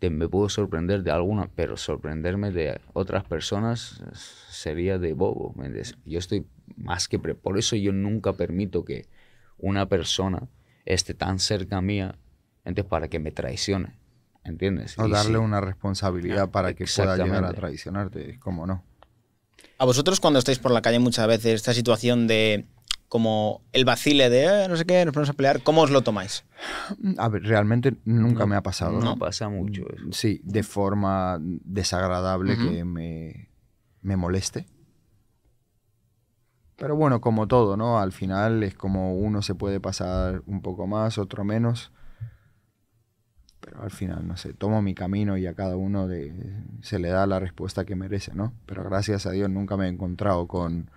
me puedo sorprender de alguna, pero sorprenderme de otras personas sería de bobo. yo estoy más que... Por eso yo nunca permito que una persona esté tan cerca mía, entonces para que me traicione. ¿entiendes? O darle una responsabilidad ah, para que pueda llegar a traicionarte, es como no? A vosotros cuando estáis por la calle muchas veces, esta situación de como el vacile de eh, no sé qué, nos ponemos a pelear, ¿cómo os lo tomáis? A ver, realmente nunca me ha pasado. No, pasa mucho. Mm, eso. Sí, de forma desagradable que me, me moleste. Pero bueno, como todo, ¿no? Al final es como uno se puede pasar un poco más, otro menos al final, no sé, tomo mi camino y a cada uno se le da la respuesta que merece, ¿no? Pero gracias a Dios nunca me he encontrado con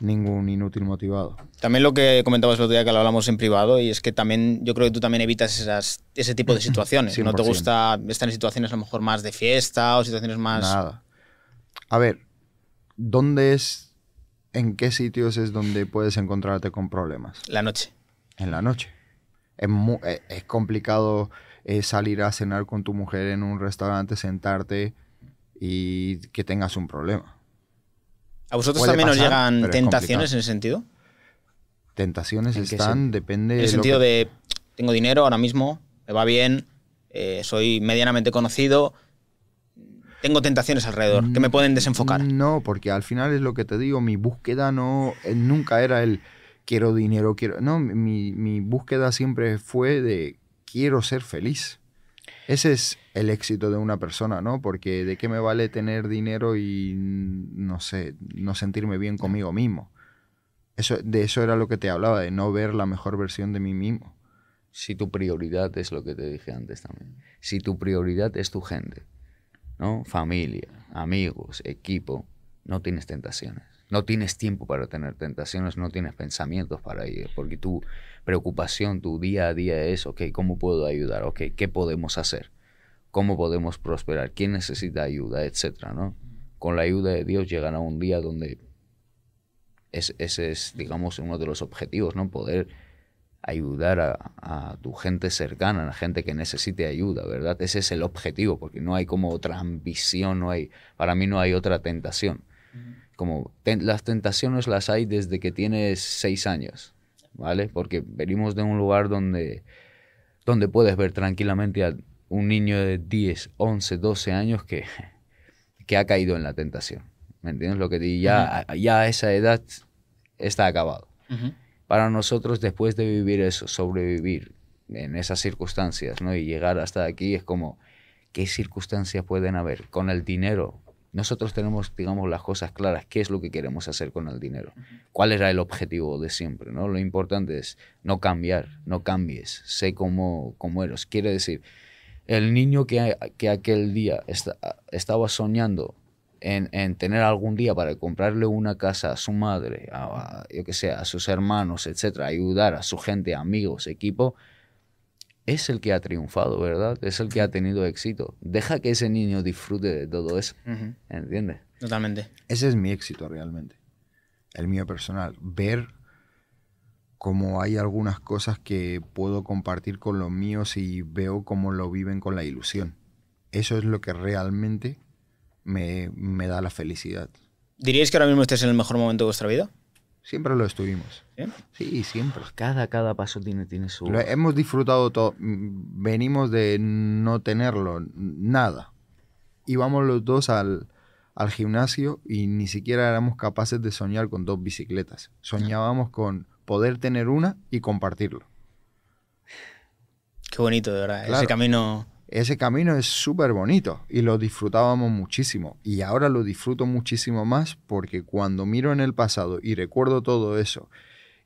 ningún inútil motivado. También lo que comentabas el otro día que lo hablamos en privado y es que también yo creo que tú también evitas ese tipo de situaciones. si No te gusta estar en situaciones a lo mejor más de fiesta o situaciones más... Nada. A ver, ¿dónde es, en qué sitios es donde puedes encontrarte con problemas? La noche. En la noche. Es, e, es, complicado es salir a cenar con tu mujer en un restaurante, sentarte y que tengas un problema. ¿A vosotros también os llegan tentaciones en ese sentido? Tentaciones están, depende... En el sentido de, tengo dinero ahora mismo, me va bien, eh, soy medianamente conocido, tengo tentaciones alrededor que me pueden desenfocar. No, porque al final es lo que te digo, mi búsqueda no eh, nunca era el quiero dinero, quiero... No, mi, mi búsqueda siempre fue de quiero ser feliz. Ese es el éxito de una persona, ¿no? Porque de qué me vale tener dinero y no sé, no sentirme bien conmigo mismo. Eso, de eso era lo que te hablaba, de no ver la mejor versión de mí mismo. Si tu prioridad es lo que te dije antes también. Si tu prioridad es tu gente, ¿no? Familia, amigos, equipo, no tienes tentaciones. No tienes tiempo para tener tentaciones, no tienes pensamientos para ir. porque tú preocupación tu día a día es, ok, ¿cómo puedo ayudar? Ok, ¿qué podemos hacer? ¿Cómo podemos prosperar? ¿Quién necesita ayuda? Etcétera, ¿no? Con la ayuda de Dios llegan a un día donde es, ese es, digamos, uno de los objetivos, ¿no? Poder ayudar a, tu gente cercana, a la gente que necesite ayuda, ¿verdad? Ese es el objetivo, porque no hay como otra ambición, no hay, para mí no hay otra tentación. Como las tentaciones las hay desde que tienes seis años. Porque venimos de un lugar donde, donde puedes ver tranquilamente a un niño de 10, 11, 12 años que, que ha caído en la tentación. ¿Me entiendes lo que digo? Ya, ya a esa edad está acabado. Para nosotros, después de vivir eso, sobrevivir en esas circunstancias, ¿no? Y llegar hasta aquí es como, ¿qué circunstancias pueden haber? Con el dinero, nosotros tenemos, digamos, las cosas claras, qué es lo que queremos hacer con el dinero, cuál era el objetivo de siempre, ¿no? Lo importante es no cambiar, no cambies, sé cómo, eres. Quiere decir, el niño que, que aquel día estaba soñando en, tener algún día para comprarle una casa a su madre, a, yo que a sus hermanos, etcétera, ayudar a su gente, amigos, equipo, es el que ha triunfado, ¿verdad? Es el que ha tenido éxito. Deja que ese niño disfrute de todo eso. ¿entiende? ¿Entiendes? Totalmente. Ese es mi éxito realmente. El mío personal. Ver cómo hay algunas cosas que puedo compartir con los míos y veo cómo lo viven con la ilusión. Eso es lo que realmente me, da la felicidad. ¿Diríais que ahora mismo estés en el mejor momento de vuestra vida? Siempre lo estuvimos. Sí, siempre. Pues cada, cada paso tiene, su... hemos disfrutado todo. Venimos de no tenerlo, nada. Íbamos los dos al, gimnasio y ni siquiera éramos capaces de soñar con dos bicicletas. Soñábamos con poder tener una y compartirlo. Qué bonito, de verdad. Ese camino ese camino es súper bonito y lo disfrutábamos muchísimo. Y ahora lo disfruto muchísimo más porque cuando miro en el pasado y recuerdo todo eso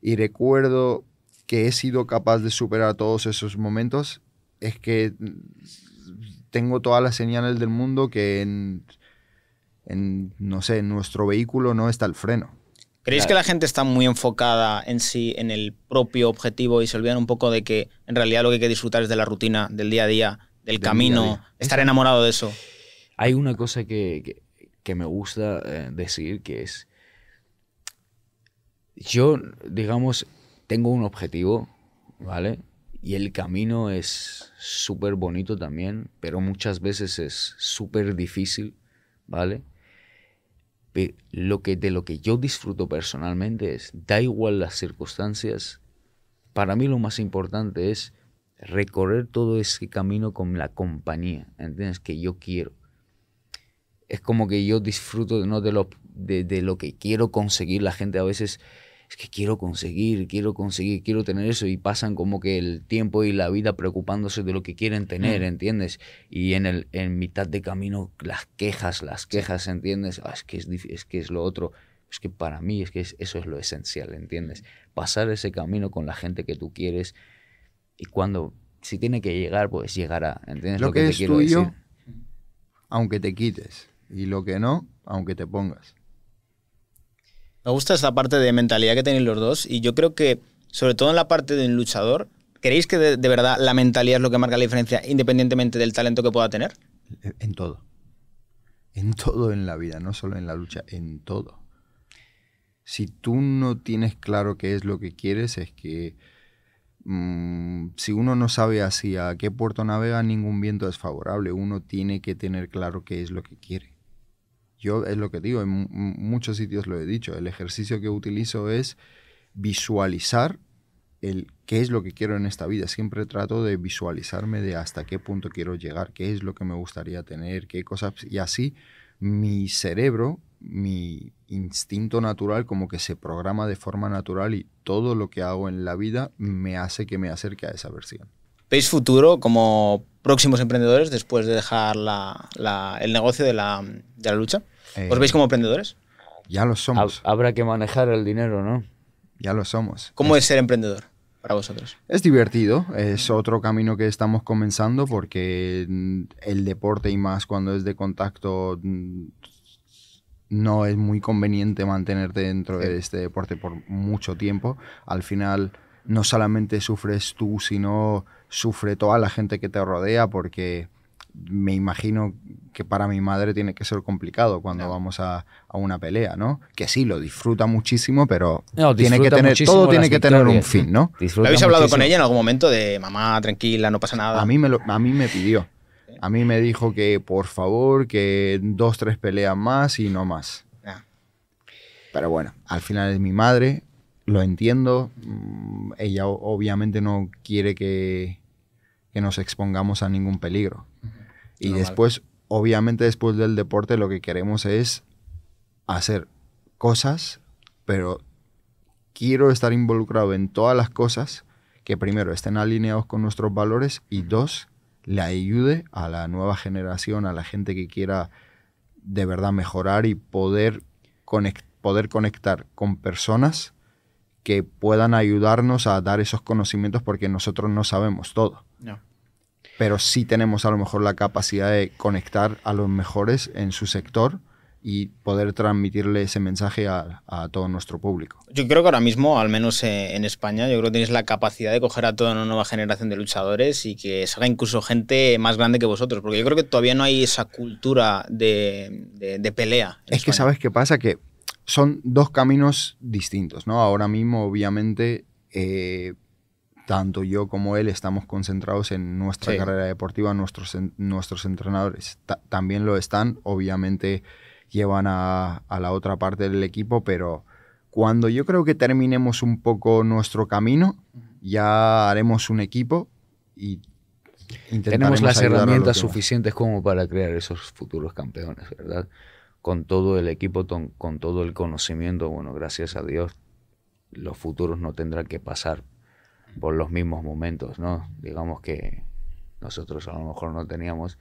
y recuerdo que he sido capaz de superar todos esos momentos, es que tengo todas las señales del mundo que en, no sé, en nuestro vehículo no está el freno. ¿Creéis que la gente está muy enfocada en sí, en el propio objetivo y se olvidan un poco de que en realidad lo que hay que disfrutar es de la rutina, del día a día, del camino, estar enamorado de eso. Hay una cosa que, me gusta eh, decir que es, yo, digamos, tengo un objetivo, ¿vale? Y el camino es súper bonito también, pero muchas veces es súper difícil, ¿vale? lo que, de lo que yo disfruto personalmente es, da igual las circunstancias, para mí lo más importante es recorrer todo ese camino con la compañía, ¿entiendes? Que yo quiero. Es como que yo disfruto no de lo, de, lo que quiero conseguir. La gente a veces es que quiero conseguir, quiero conseguir, quiero tener eso y pasan como que el tiempo y la vida preocupándose de lo que quieren tener, mm. ¿entiendes? Y en el en mitad de camino las quejas, las quejas, ¿entiendes? Ah, es que es que es lo otro, es que para mí es que eso es lo esencial, ¿entiendes? Pasar ese camino con la gente que tú quieres y cuando, si tiene que llegar, pues llegará. ¿Entiendes lo, que, te quiero decir? Aunque te quites. Y lo que no, aunque te pongas. Me gusta esa parte de mentalidad que tenéis los dos. Y yo creo que, sobre todo en la parte de un luchador, ¿creéis que de verdad la mentalidad es lo que marca la diferencia independientemente del talento que pueda tener? E-, en todo. En todo en la vida, no solo en la lucha, en todo. Si tú no tienes claro qué es lo que quieres, es que Mm, si uno no sabe hacia qué puerto navega, ningún viento es favorable. Uno tiene que tener claro qué es lo que quiere. Yo es lo que digo, en muchos sitios lo he dicho, el ejercicio que utilizo es visualizar el qué es lo que quiero en esta vida. Siempre trato de visualizarme de hasta qué punto quiero llegar, qué es lo que me gustaría tener, qué cosas, y así mi cerebro mi instinto natural como que se programa de forma natural y todo lo que hago en la vida me hace que me acerque a esa versión. ¿Veis futuro como próximos emprendedores después de dejar el negocio de la, lucha? ¿Os veis eh, como emprendedores? Ya lo somos. Habrá que manejar el dinero, ¿no? Ya lo somos. ¿Cómo es ser emprendedor? para vosotros? Es divertido, es otro camino que estamos comenzando porque mm, el deporte y más cuando es de contacto mm, no es muy conveniente mantenerte dentro de este deporte por mucho tiempo. Al final, no solamente sufres tú, sino sufre toda la gente que te rodea, porque me imagino que para mi madre tiene que ser complicado cuando vamos a, una pelea, ¿no? Que sí, lo disfruta muchísimo, pero tiene que tener, todo tiene que tener un fin, ¿no? ¿Lo habéis hablado con ella en algún momento de mamá, tranquila, no pasa nada? A mí me, lo, a mí me pidió. A mí me dijo que por favor, que dos, tres peleas más y no más. Ah. Pero bueno, al final es mi madre, lo entiendo. Mm, ella obviamente no quiere que, nos expongamos a ningún peligro. Y después, obviamente después del deporte lo que queremos es hacer cosas, pero quiero estar involucrado en todas las cosas que primero estén alineados con nuestros valores y dos, le ayude a la nueva generación, a la gente que quiera de verdad mejorar y poder, poder conectar con personas que puedan ayudarnos a dar esos conocimientos porque nosotros no sabemos todo. Pero sí tenemos a lo mejor la capacidad de conectar a los mejores en su sector y poder transmitirle ese mensaje a, todo nuestro público. Yo creo que ahora mismo, al menos en España, yo creo que tenéis la capacidad de coger a toda una nueva generación de luchadores y que salga incluso gente más grande que vosotros, porque yo creo que todavía no hay esa cultura de, pelea. Es que sabes qué pasa, que son dos caminos distintos, ¿no? Ahora mismo, obviamente, eh, tanto yo como él estamos concentrados en nuestra carrera deportiva, nuestros, nuestros entrenadores también lo están, obviamente llevan a, la otra parte del equipo, pero cuando yo creo que terminemos un poco nuestro camino, ya haremos un equipo y tenemos las herramientas suficientes como para crear esos futuros campeones, ¿verdad? Con todo el equipo, con todo el conocimiento, bueno, gracias a Dios, los futuros no tendrán que pasar por los mismos momentos, ¿no? Digamos que nosotros a lo mejor no teníamos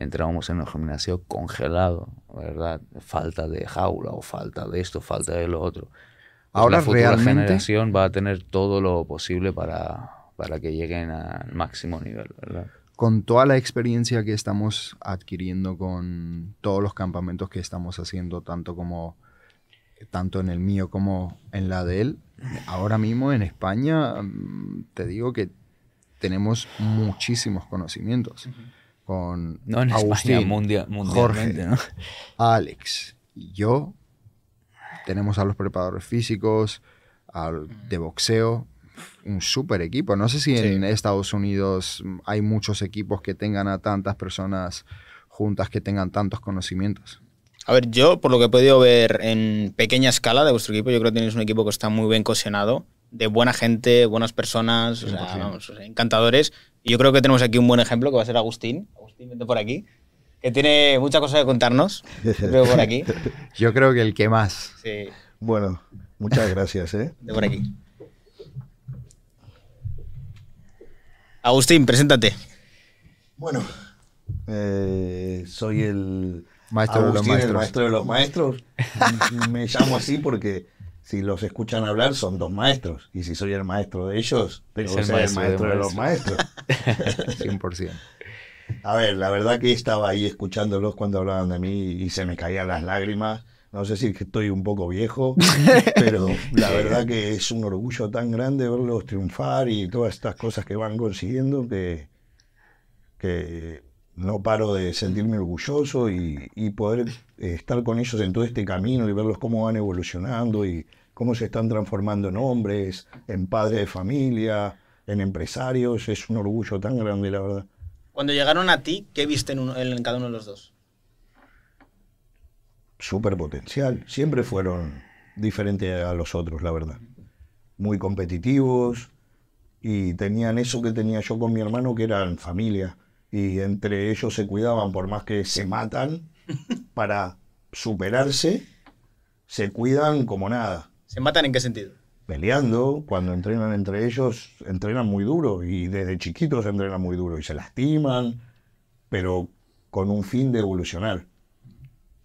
entramos en el gimnasio congelado, ¿verdad? Falta de jaula o falta de esto, falta de lo otro. Pues ahora la futura generación va a tener todo lo posible para, para que lleguen al máximo nivel, ¿verdad? Con toda la experiencia que estamos adquiriendo con todos los campamentos que estamos haciendo, tanto como tanto en el mío como en la de él. Ahora mismo en España mm, te digo que tenemos muchísimos conocimientos con Agustín, Jorge, Alex y yo tenemos a los preparadores físicos, al, de boxeo, un súper equipo. No sé si en Estados Unidos hay muchos equipos que tengan a tantas personas juntas, que tengan tantos conocimientos. A ver, yo por lo que he podido ver en pequeña escala de vuestro equipo, yo creo que tenéis un equipo que está muy bien cocinado, de buena gente, buenas personas, encantadores. Y yo creo que tenemos aquí un buen ejemplo que va a ser Agustín por aquí, que tiene muchas cosas que contarnos. por aquí. Yo creo que el que más. Bueno, muchas gracias. ¿eh? De por aquí. Agustín, preséntate. Bueno, eh, soy el maestro, de los maestros. Me llamo así porque si los escuchan hablar son dos maestros. Y si soy el maestro de ellos, tengo que ser el maestro de, maestro. de los maestros. 100%. A ver, la verdad que estaba ahí escuchándolos cuando hablaban de mí y se me caían las lágrimas. No sé si estoy un poco viejo, pero la verdad que es un orgullo tan grande verlos triunfar y todas estas cosas que van consiguiendo que, que no paro de sentirme orgulloso y, y poder eh, estar con ellos en todo este camino y verlos cómo van evolucionando y cómo se están transformando en hombres, en padres de familia, en empresarios. Es un orgullo tan grande, la verdad. Cuando llegaron a ti, ¿qué viste en, en cada uno de los dos? Súper potencial. Siempre fueron diferentes a los otros, la verdad. Muy competitivos y tenían eso que tenía yo con mi hermano, que eran familia. Y entre ellos se cuidaban, por más que se matan para superarse, se cuidan como nada. ¿Se matan en qué sentido? peleando, cuando entrenan entre ellos, entrenan muy duro y desde chiquitos entrenan muy duro y se lastiman, pero con un fin de evolucionar.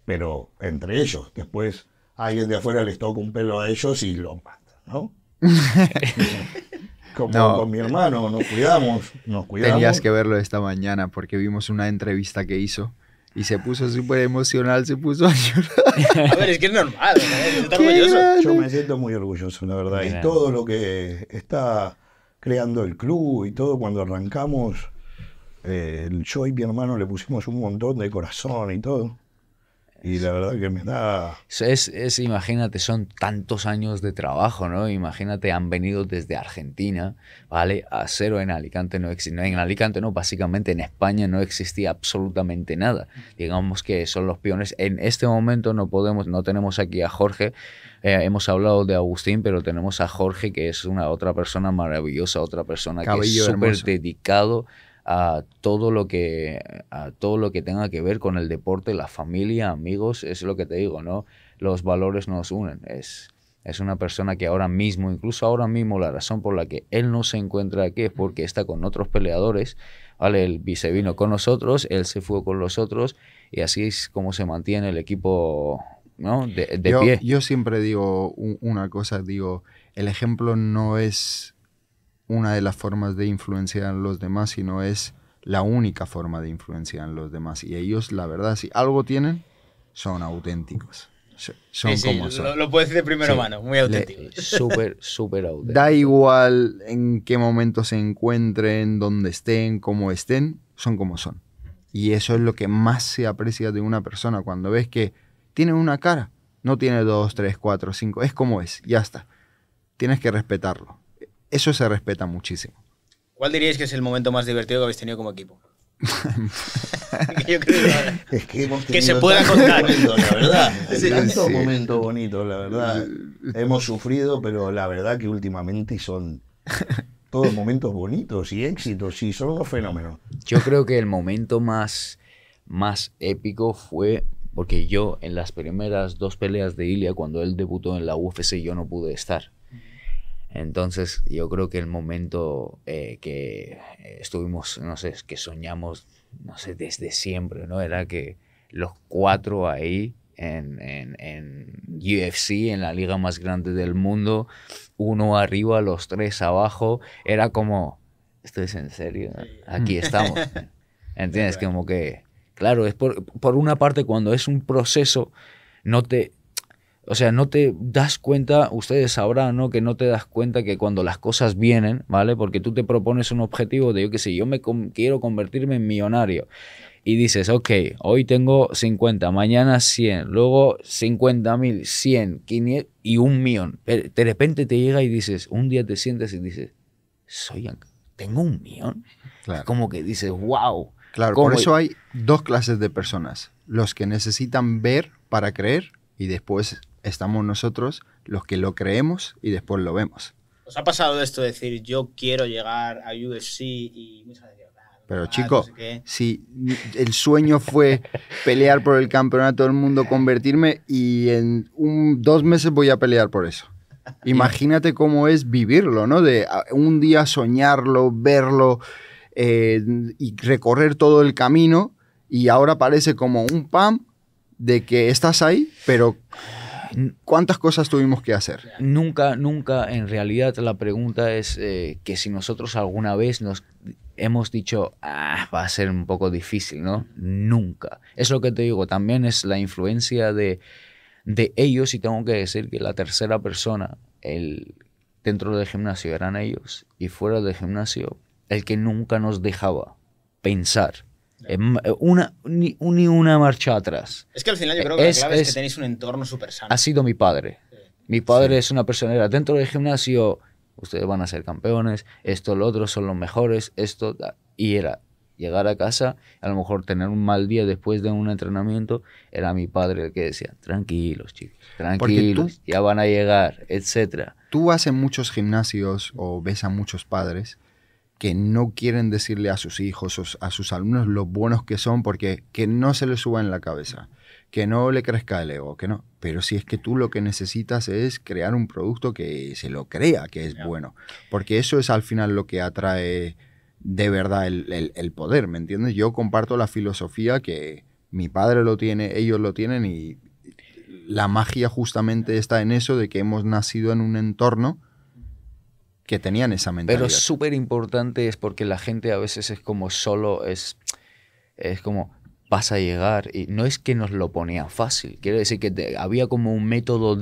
Pero entre ellos, después alguien de afuera les toca un pelo a ellos y lo matan, ¿no? Como con mi hermano, nos cuidamos, nos cuidamos. Tenías que verlo esta mañana porque vimos una entrevista que hizo y se puso súper emocional, se puso a ver, es que es normal, está orgulloso. Yo me siento muy orgulloso, la verdad. Y todo lo que está creando el club y todo, cuando arrancamos, eh, yo y mi hermano le pusimos un montón de corazón y todo. Y la verdad que me da... Es, imagínate, son tantos años de trabajo, ¿no? Imagínate, han venido desde Argentina, ¿vale? A cero en Alicante no existe. en Alicante no, básicamente en España no existía absolutamente nada. Digamos que son los peones En este momento no podemos, no tenemos aquí a Jorge, eh, hemos hablado de Agustín, pero tenemos a Jorge que es una otra persona maravillosa, otra persona que es súper dedicado a todo lo que a todo lo que tenga que ver con el deporte, la familia, amigos, es lo que te digo, ¿no? Los valores nos unen. Es es una persona que ahora mismo, incluso ahora mismo, la razón por la que él no se encuentra aquí es porque está con otros peleadores. ¿vale? El vice vino con nosotros, él se fue con los otros y así es como se mantiene el equipo ¿no? de, Yo siempre digo una cosa, digo, el ejemplo no es una de las formas de influenciar a los demás, no es la única forma de influenciar a los demás. Y ellos, la verdad, si algo tienen, son auténticos. Son como son. Lo, puedes decir de primera mano, muy auténticos. Súper, súper auténticos. Da igual en qué momento se encuentren, donde estén, cómo estén, son como son. Y eso es lo que más se aprecia de una persona cuando ves que tiene una cara, no tiene dos, tres, cuatro, cinco, es como es, ya está. Tienes que respetarlo eso se respeta muchísimo. ¿Cuál diríais que es el momento más divertido que habéis tenido como equipo? que, se pueda contar. la verdad. momento bonito, la verdad. Hemos sufrido, pero la verdad que últimamente son todos momentos bonitos y éxitos y son fenómenos. Yo creo que el momento más, más épico fue porque yo en las primeras dos peleas de Ilia, cuando él debutó en la UFC, yo no pude estar. Entonces yo creo que el momento eh, que estuvimos, no sé, que soñamos, no sé, desde siempre, ¿no? Era que los cuatro ahí en, en, UFC, en la liga más grande del mundo, uno arriba, los tres abajo, era como, esto en serio, aquí estamos. ¿Entiendes? Como que, claro, es por, por una parte cuando es un proceso, no te, o sea, no te das cuenta, ustedes sabrán, ¿no? Que no te das cuenta que cuando las cosas vienen, ¿vale? Porque tú te propones un objetivo de, yo qué sé, yo me quiero convertirme en millonario. Y dices, ok, hoy tengo 50, mañana 100, luego 50 mil, 100, 500 y un millón. de repente te llega y dices, un día te sientes y dices, soy, tengo un millón. Claro. Como que dices, wow. Claro, por eso hay dos clases de personas. Los que necesitan ver para creer y después estamos nosotros los que lo creemos y después lo vemos. ¿Os ha pasado esto de decir, yo quiero llegar a UFC y ah, pero chico, si el sueño fue pelear por el campeonato del mundo, convertirme y en dos meses voy a pelear por eso. Imagínate cómo es vivirlo, ¿no? De ah, un día soñarlo, verlo eh, y recorrer todo el camino y ahora parece como un pam de que estás ahí, pero ¿Cuántas cosas tuvimos que hacer? Nunca, nunca, en realidad la pregunta es eh, que si nosotros alguna vez nos hemos dicho, ah, va a ser un poco difícil, ¿no? Nunca. Es lo que te digo, también es la influencia de, de ellos y tengo que decir que la tercera persona, el, dentro del gimnasio eran ellos y fuera del gimnasio, el que nunca nos dejaba pensar eh, una, ni, una marcha atrás. Es que al final yo eh, creo que la clave es, que tenéis un entorno súper sano. Ha sido mi padre. Mi padre es una persona, dentro del gimnasio, ustedes van a ser campeones, esto, lo otro, son los mejores, esto, y era llegar a casa, a lo mejor tener un mal día después de un entrenamiento, era mi padre el que decía, tranquilos chicos, tranquilos, ya van a llegar, etcétera Tú vas en muchos gimnasios o ves a muchos padres que no quieren decirle a sus hijos, a sus alumnos, lo buenos que son, porque que no se les suba en la cabeza, que no le crezca el ego, que no. Pero si es que tú lo que necesitas es crear un producto que se lo crea que es bueno, porque eso es al final lo que atrae de verdad el, el, poder, ¿me entiendes? Yo comparto la filosofía que mi padre lo tiene, ellos lo tienen y la magia justamente está en eso de que hemos nacido en un entorno que tenían esa mentalidad. Pero súper importante es porque la gente a veces es como solo es, es como vas a llegar y no es que nos lo ponían fácil, quiero decir que había como un método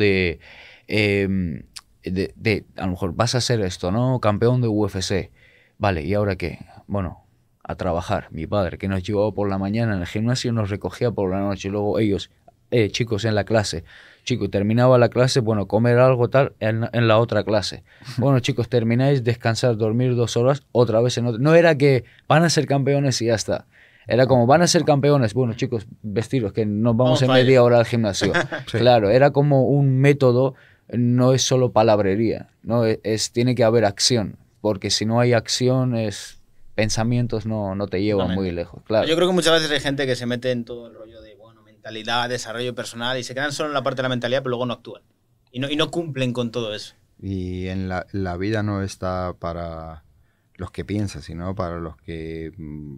em, de, de, a lo mejor vas a hacer esto, ¿no? Campeón de UFC, vale, ¿y ahora qué? Bueno, a trabajar, mi padre que nos llevaba por la mañana en el gimnasio, nos recogía por la noche, y luego ellos, eh, chicos en la clase, Chicos, terminaba la clase, bueno, comer algo tal en, la otra clase. Bueno, chicos, termináis, descansar, dormir dos horas, otra vez en otra. No era que van a ser campeones y ya está. Era como, van a ser campeones. Bueno, chicos, vestiros, que nos vamos en media hora al gimnasio. Claro, era como un método, no es solo palabrería, ¿no? E, es, tiene que haber acción, porque si no hay acción, pensamientos no, no te llevan muy lejos. Claro. Yo creo que muchas veces hay gente que se mete en todo el rollo de mentalidad, desarrollo personal, y se quedan solo en la parte de la mentalidad, pero luego no actúan. Y no, cumplen con todo eso. Y en la, vida no está para los que piensan, sino para los que mm,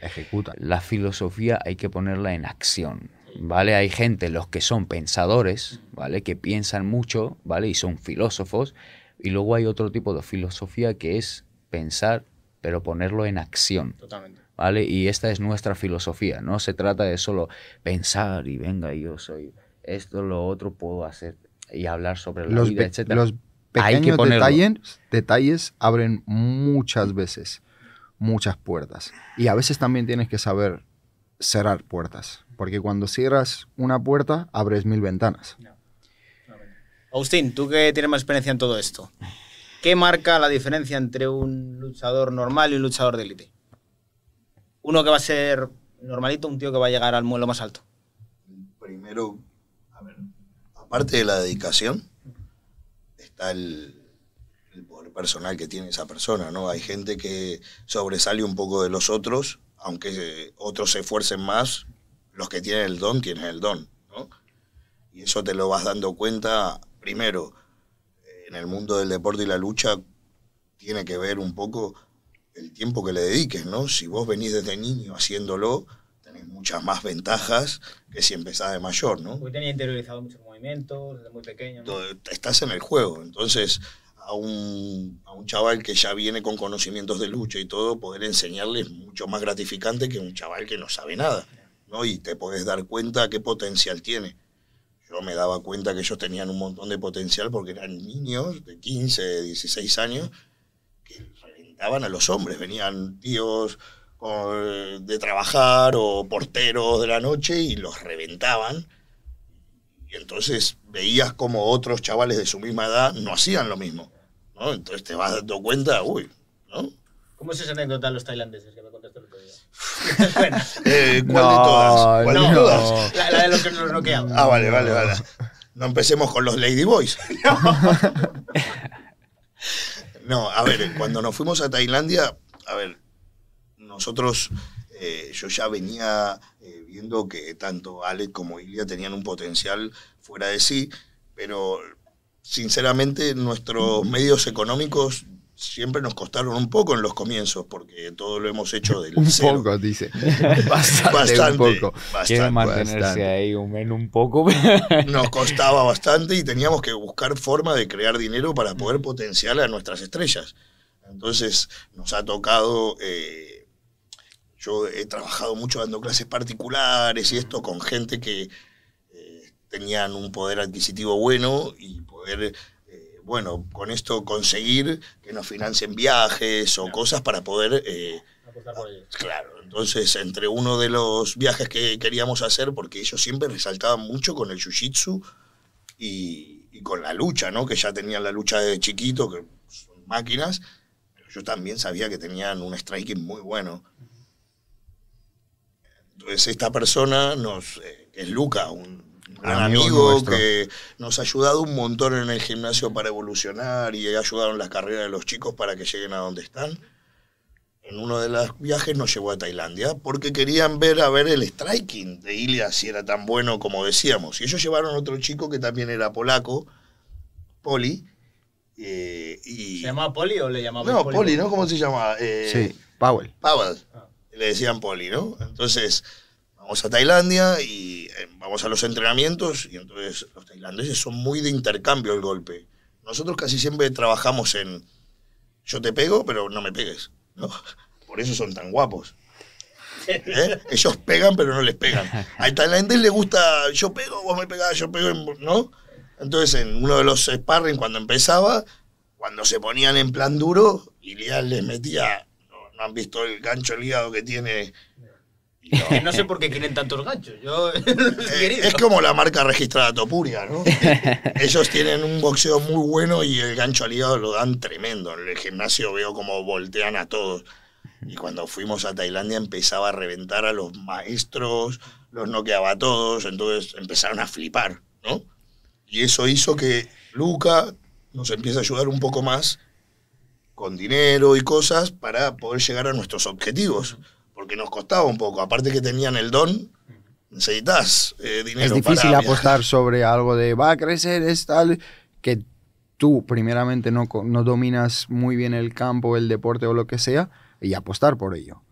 ejecutan. La filosofía hay que ponerla en acción. ¿Vale? Hay gente, los que son pensadores, ¿vale? Que piensan mucho, ¿vale? Y son filósofos. Y luego hay otro tipo de filosofía que es pensar, pero ponerlo en acción. Totalmente. ¿vale? Y esta es nuestra filosofía, no se trata de solo pensar y venga, yo soy esto, lo otro puedo hacer y hablar sobre los vida, Los pequeños detalles, detalles abren muchas veces muchas puertas y a veces también tienes que saber cerrar puertas, porque cuando cierras una puerta abres mil ventanas. Austin, tú que tienes más experiencia en todo esto, ¿qué marca la diferencia entre un luchador normal y un luchador de élite? uno que va a ser normalito, un tío que va a llegar al muelo más alto. Primero, a ver, aparte de la dedicación, está el, el, poder personal que tiene esa persona, ¿no? Hay gente que sobresale un poco de los otros, aunque eh, otros se esfuercen más, los que tienen el don, tienen el don, ¿no? Y eso te lo vas dando cuenta, primero, en el mundo del deporte y la lucha, tiene que ver un poco el tiempo que le dediques, ¿no? Si vos venís desde niño haciéndolo, tenés muchas más ventajas que si empezás de mayor, ¿no? Porque tenía interiorizado muchos movimientos desde muy pequeño. Estás en el juego, entonces a un, chaval que ya viene con conocimientos de lucha y todo, poder enseñarle es mucho más gratificante que un chaval que no sabe nada, ¿no? Y te podés dar cuenta qué potencial tiene. Yo me daba cuenta que ellos tenían un montón de potencial porque eran niños de 15, 16 años mataban a los hombres. Venían tíos de trabajar o porteros de la noche y los reventaban. Y entonces veías como otros chavales de su misma edad no hacían lo mismo. ¿no? Entonces te vas dando cuenta, uy, ¿no? ¿Cómo es esa anécdota de los tailandeses que me contaste el otro día? eh, ¿Cuál no, de todas? no, La, de los que nos bloqueamos. Ah, vale, vale, vale. No empecemos con los ladyboys Boys. No, a ver, cuando nos fuimos a Tailandia, a ver, nosotros, eh, yo ya venía eh, viendo que tanto Alec como Ilia tenían un potencial fuera de sí, pero sinceramente nuestros medios económicos siempre nos costaron un poco en los comienzos, porque todo lo hemos hecho del un poco, dice. bastante, bastante, mantenerse ahí un, poco. nos costaba bastante y teníamos que buscar forma de crear dinero para poder potenciar a nuestras estrellas. Entonces nos ha tocado... Eh, yo he trabajado mucho dando clases particulares y esto con gente que eh, tenían un poder adquisitivo bueno y poder bueno, con esto conseguir que nos financien viajes o cosas para poder... Eh, por ellos. Claro, entonces entre uno de los viajes que queríamos hacer, porque ellos siempre resaltaban mucho con el jiu-jitsu y, con la lucha, ¿no? Que ya tenían la lucha de chiquito, que son máquinas, yo también sabía que tenían un striking muy bueno. Entonces esta persona nos, eh, es Luca, un un amigo, que nos ha ayudado un montón en el gimnasio para evolucionar y ayudaron las carreras de los chicos para que lleguen a donde están. En uno de los viajes nos llevó a Tailandia porque querían ver a ver el striking de Ilya si era tan bueno como decíamos. Y ellos llevaron otro chico que también era polaco, Poli. Eh, y... ¿Se llamaba Poli o le llamaban Poli? No, Poli, ¿Cómo se llamaba? Eh, sí, Powell. Powell. Le decían Poli, ¿no? Entonces, vamos a Tailandia y eh, vamos a los entrenamientos y entonces los tailandeses son muy de intercambio el golpe. Nosotros casi siempre trabajamos en yo te pego, pero no me pegues. ¿no? Por eso son tan guapos. ¿Eh? Ellos pegan, pero no les pegan. Al tailandés le gusta yo pego, vos me pegás, yo pego, ¿no? Entonces, en uno de los sparring, cuando empezaba, cuando se ponían en plan duro, Ileal les metía, no, han visto el gancho, liado que tiene no sé por qué quieren tantos ganchos. Eh, es como la marca registrada Topuria, Ellos tienen un boxeo muy bueno y el gancho al lo dan tremendo. En el gimnasio veo como voltean a todos. Y cuando fuimos a Tailandia empezaba a reventar a los maestros, los noqueaba a todos, entonces empezaron a flipar, Y eso hizo que Luca nos empiece a ayudar un poco más con dinero y cosas para poder llegar a nuestros objetivos porque nos costaba un poco. Aparte que tenían el don, necesitas eh, dinero. Es difícil apostar sobre algo de va a crecer, es tal, que tú primeramente no, no dominas muy bien el campo, el deporte o lo que sea, y apostar por ello.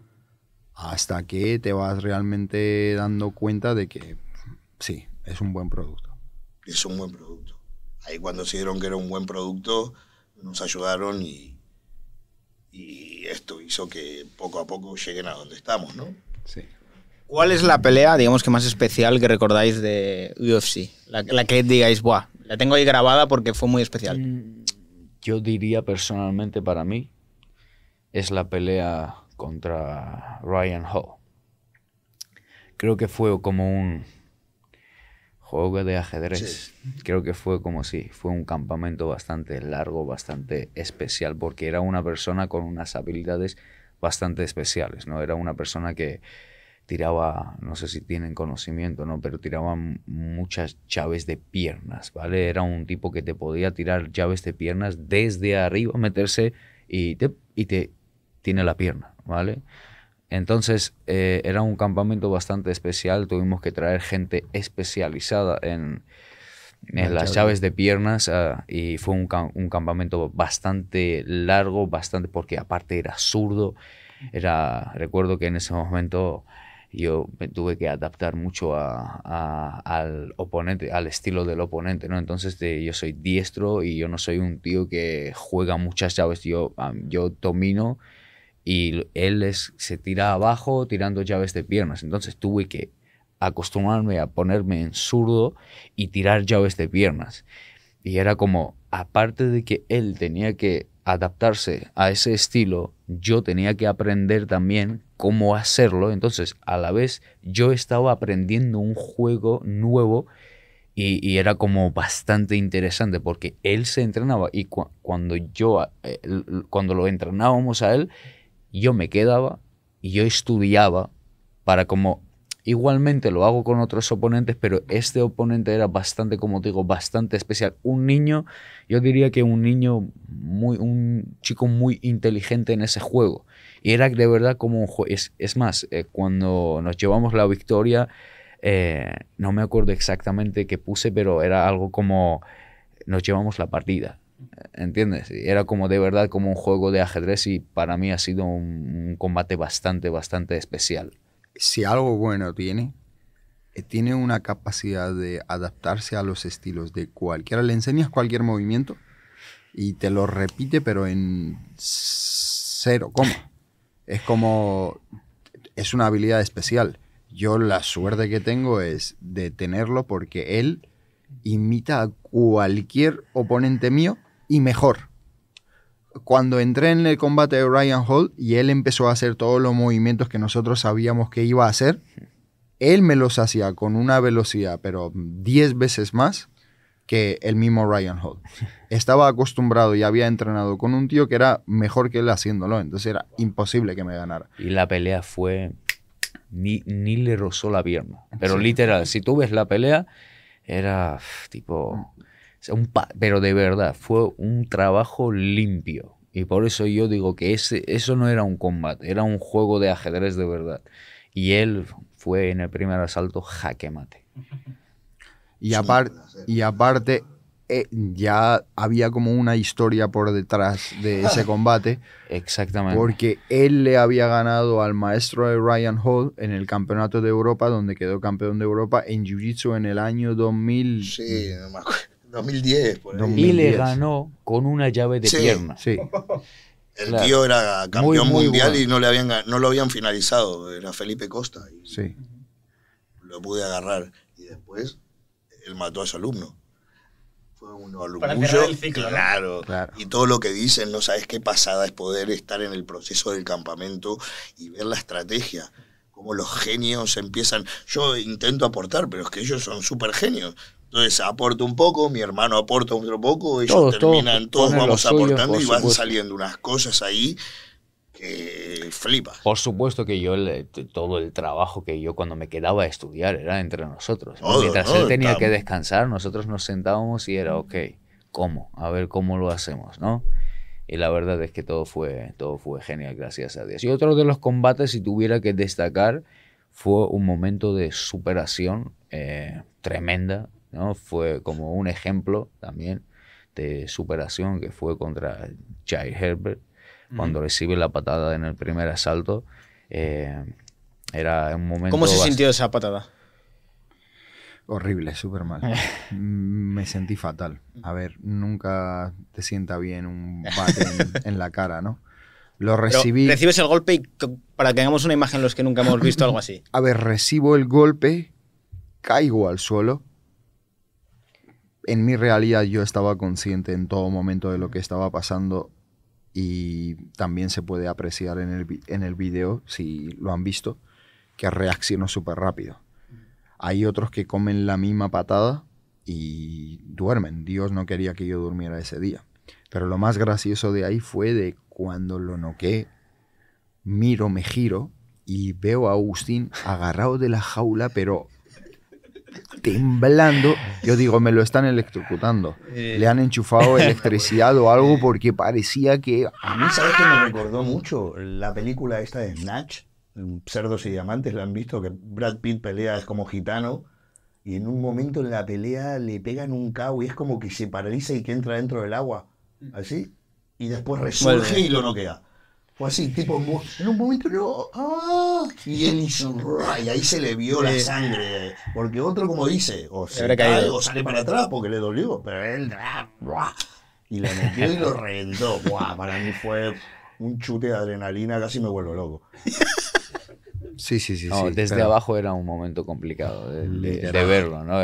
Hasta que te vas realmente dando cuenta de que sí, es un buen producto. Es un buen producto. Ahí cuando se dieron que era un buen producto, nos ayudaron y esto hizo que poco a poco lleguen a donde estamos, ¿no? Sí. ¿Cuál es la pelea, digamos que más especial que recordáis de UFC? La, que digáis, Buah, la tengo ahí grabada porque fue muy especial. Mm, yo diría personalmente para mí es la pelea contra Ryan Hall. Creo que fue como un juego de ajedrez. Creo que fue como si fue un campamento bastante largo, bastante especial, porque era una persona con unas habilidades bastante especiales, ¿no? Era una persona que tiraba, no sé si tienen conocimiento, ¿no? Pero tiraba muchas llaves de piernas, ¿vale? Era un tipo que te podía tirar llaves de piernas desde arriba, meterse y te, y te tiene la pierna, ¿vale? Entonces eh, era un campamento bastante especial, tuvimos que traer gente especializada en, las llaves de piernas ah, y fue un, un, campamento bastante largo, bastante porque aparte era zurdo, era, recuerdo que en ese momento yo me tuve que adaptar mucho al oponente, al estilo del oponente, ¿no? Entonces de, yo soy diestro y yo no soy un tío que juega muchas llaves, yo, yo domino y él se tira abajo tirando llaves de piernas. Entonces tuve que acostumbrarme a ponerme en zurdo y tirar llaves de piernas. Y era como, aparte de que él tenía que adaptarse a ese estilo, yo tenía que aprender también cómo hacerlo. Entonces, a la vez, yo estaba aprendiendo un juego nuevo y, era como bastante interesante porque él se entrenaba y cuando yo, eh, cuando lo entrenábamos a él, yo me quedaba y yo estudiaba para como igualmente lo hago con otros oponentes, pero este oponente era bastante, como te digo, bastante especial. Un niño, yo diría que un niño muy, un chico muy inteligente en ese juego. Y era de verdad como un juego. Es, más, eh, cuando nos llevamos la victoria, eh, no me acuerdo exactamente qué puse, pero era algo como nos llevamos la partida. ¿Entiendes? era como de verdad como un juego de ajedrez y para mí ha sido un, combate bastante, bastante especial. Si algo bueno tiene, eh, tiene una capacidad de adaptarse a los estilos de cualquiera. Le enseñas cualquier movimiento y te lo repite, pero en cero coma. Es como. Es una habilidad especial. Yo la suerte que tengo es de tenerlo porque él imita a cualquier oponente mío y mejor. Cuando entré en el combate de Ryan Hall y él empezó a hacer todos los movimientos que nosotros sabíamos que iba a hacer, él me los hacía con una velocidad, pero 10 veces más que el mismo Ryan Hall. Estaba acostumbrado y había entrenado con un tío que era mejor que él haciéndolo, entonces era imposible que me ganara. Y la pelea fue... Ni, ni le rozó la pierna. Pero literal, si tú ves la pelea, era tipo... Mm un pero de verdad, fue un trabajo limpio. Y por eso yo digo que ese, eso no era un combate, era un juego de ajedrez de verdad. Y él fue en el primer asalto jaque mate. Y, aparte y aparte, eh, ya había como una historia por detrás de ese combate. Exactamente. Porque él le había ganado al maestro de Ryan Hall en el Campeonato de Europa, donde quedó campeón de Europa en Jiu-Jitsu en el año 2000. Sí, no me acuerdo. 2010, Y le ganó con una llave de pierna. Sí. El tío era campeón mundial y no, le habían, no lo habían finalizado. Era Felipe Costa. Y sí. Lo pude agarrar. Y después él mató a su alumno. Fue un alumno. Para Claro, claro. Y todo lo que dicen, no sabes qué pasada es poder estar en el proceso del campamento y ver la estrategia. Cómo los genios empiezan. Yo intento aportar, pero es que ellos son súper genios. Entonces aporto un poco, mi hermano aporta otro poco, ellos terminan, todos, vamos aportando y van saliendo unas cosas ahí que flipas. Por supuesto que yo, todo el trabajo que yo cuando me quedaba a estudiar era entre nosotros. Mientras él tenía que descansar, nosotros nos sentábamos y era, ok, ¿cómo? A ver cómo lo hacemos, ¿no? Y la verdad es que todo fue, todo fue genial, gracias a Dios. Y otro de los combates, si tuviera que destacar, fue un momento de superación eh, tremenda fue como un ejemplo también de superación que fue contra Jai Herbert, cuando recibe la patada en el primer asalto. Eh, era un momento... ¿Cómo se sintió esa patada? Horrible, súper mal. Eh. Mm, me sentí fatal. A ver, nunca te sienta bien un bate en, la cara, ¿no? Lo recibí. recibes el golpe para que tengamos una imagen los que nunca hemos visto algo así. A ver, recibo el golpe, caigo al suelo en mi realidad yo estaba consciente en todo momento de lo que estaba pasando y también se puede apreciar en el, en el video, si lo han visto, que reaccionó súper rápido. Hay otros que comen la misma patada y duermen. Dios no quería que yo durmiera ese día. Pero lo más gracioso de ahí fue de cuando lo noqué, miro, me giro y veo a Agustín agarrado de la jaula, pero temblando. Yo digo, me lo están electrocutando. Eh. Le han enchufado electricidad o algo porque parecía que... A mí, ¿sabes que me recordó mucho? La película esta de Snatch, Cerdos y Diamantes, la han visto, que Brad Pitt pelea como gitano y en un momento en la pelea le pegan un cabo y es como que se paraliza y que entra dentro del agua, así, y después resurge y lo noquea o así, tipo, en un momento ¡ah! Y y ahí se le vio la sangre, porque otro, como dice, o sale para atrás porque le dolió, pero él, ah, y lo metió y lo reventó. Para mí fue un chute de adrenalina, casi me vuelvo loco. Sí, sí, sí. desde abajo era un momento complicado de, verlo, ¿no?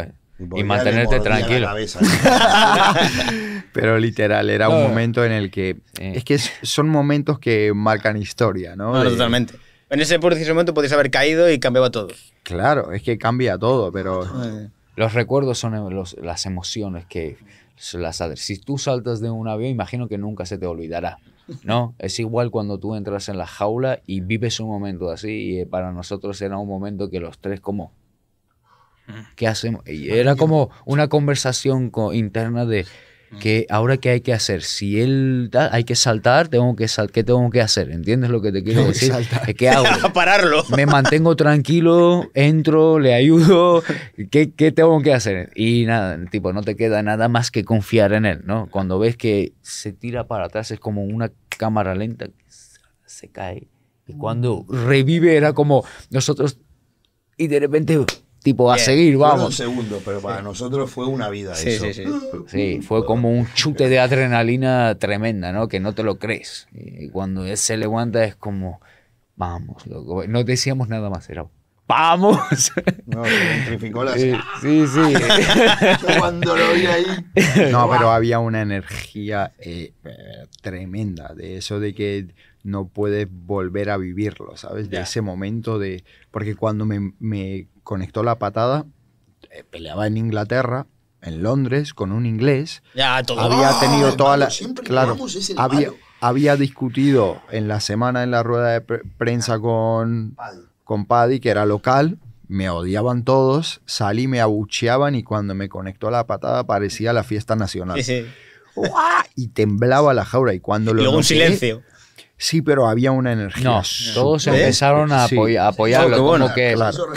Y, mantenerte tranquilo. Pero literal, era un momento en el que... Eh, es que son momentos que marcan historia, ¿no? no, totalmente. En ese momento podías haber caído y cambiaba todo. Claro, es que cambia todo, pero... Eh. Los recuerdos son los, las emociones que las Si tú saltas de un avión, imagino que nunca se te olvidará. ¿no? Es igual cuando tú entras en la jaula y vives un momento así. Y eh, para nosotros era un momento que los tres como... Mm. ¿Qué hacemos? Y era como una conversación interna de que ahora qué hay que hacer. Si él hay que saltar, tengo que sal, ¿qué tengo que hacer? ¿Entiendes lo que te quiero decir? Que ¿Qué hago? pararlo. Me mantengo tranquilo, entro, le ayudo. ¿Qué, ¿Qué, tengo que hacer? Y nada, tipo, no te queda nada más que confiar en él, ¿no? Cuando ves que se tira para atrás, es como una cámara lenta, se cae. Y cuando revive era como nosotros y de repente tipo a seguir, vamos. un segundo, pero para nosotros fue una vida sí, eso. Sí, sí. fue como un chute de adrenalina tremenda, ¿no? Que no te lo crees. Y cuando él se levanta es como, vamos, No decíamos nada más, era ¡Vamos! No, se la sí, sí, cuando lo vi ahí. No, pero había una energía eh, tremenda de eso de que no puedes volver a vivirlo, ¿sabes? De ese momento de. Porque cuando me, me conectó la patada, eh, peleaba en Inglaterra, en Londres, con un inglés. había tenido toda la... claro, había, había discutido en la semana en la rueda de prensa con, Paddy. con Paddy, que era local. Me odiaban todos, salí, me abucheaban y cuando me conectó la patada parecía la fiesta nacional. y temblaba la jaula y cuando lo luego un silencio Sí, pero había una energía. No, todos empezaron a apoyar. que,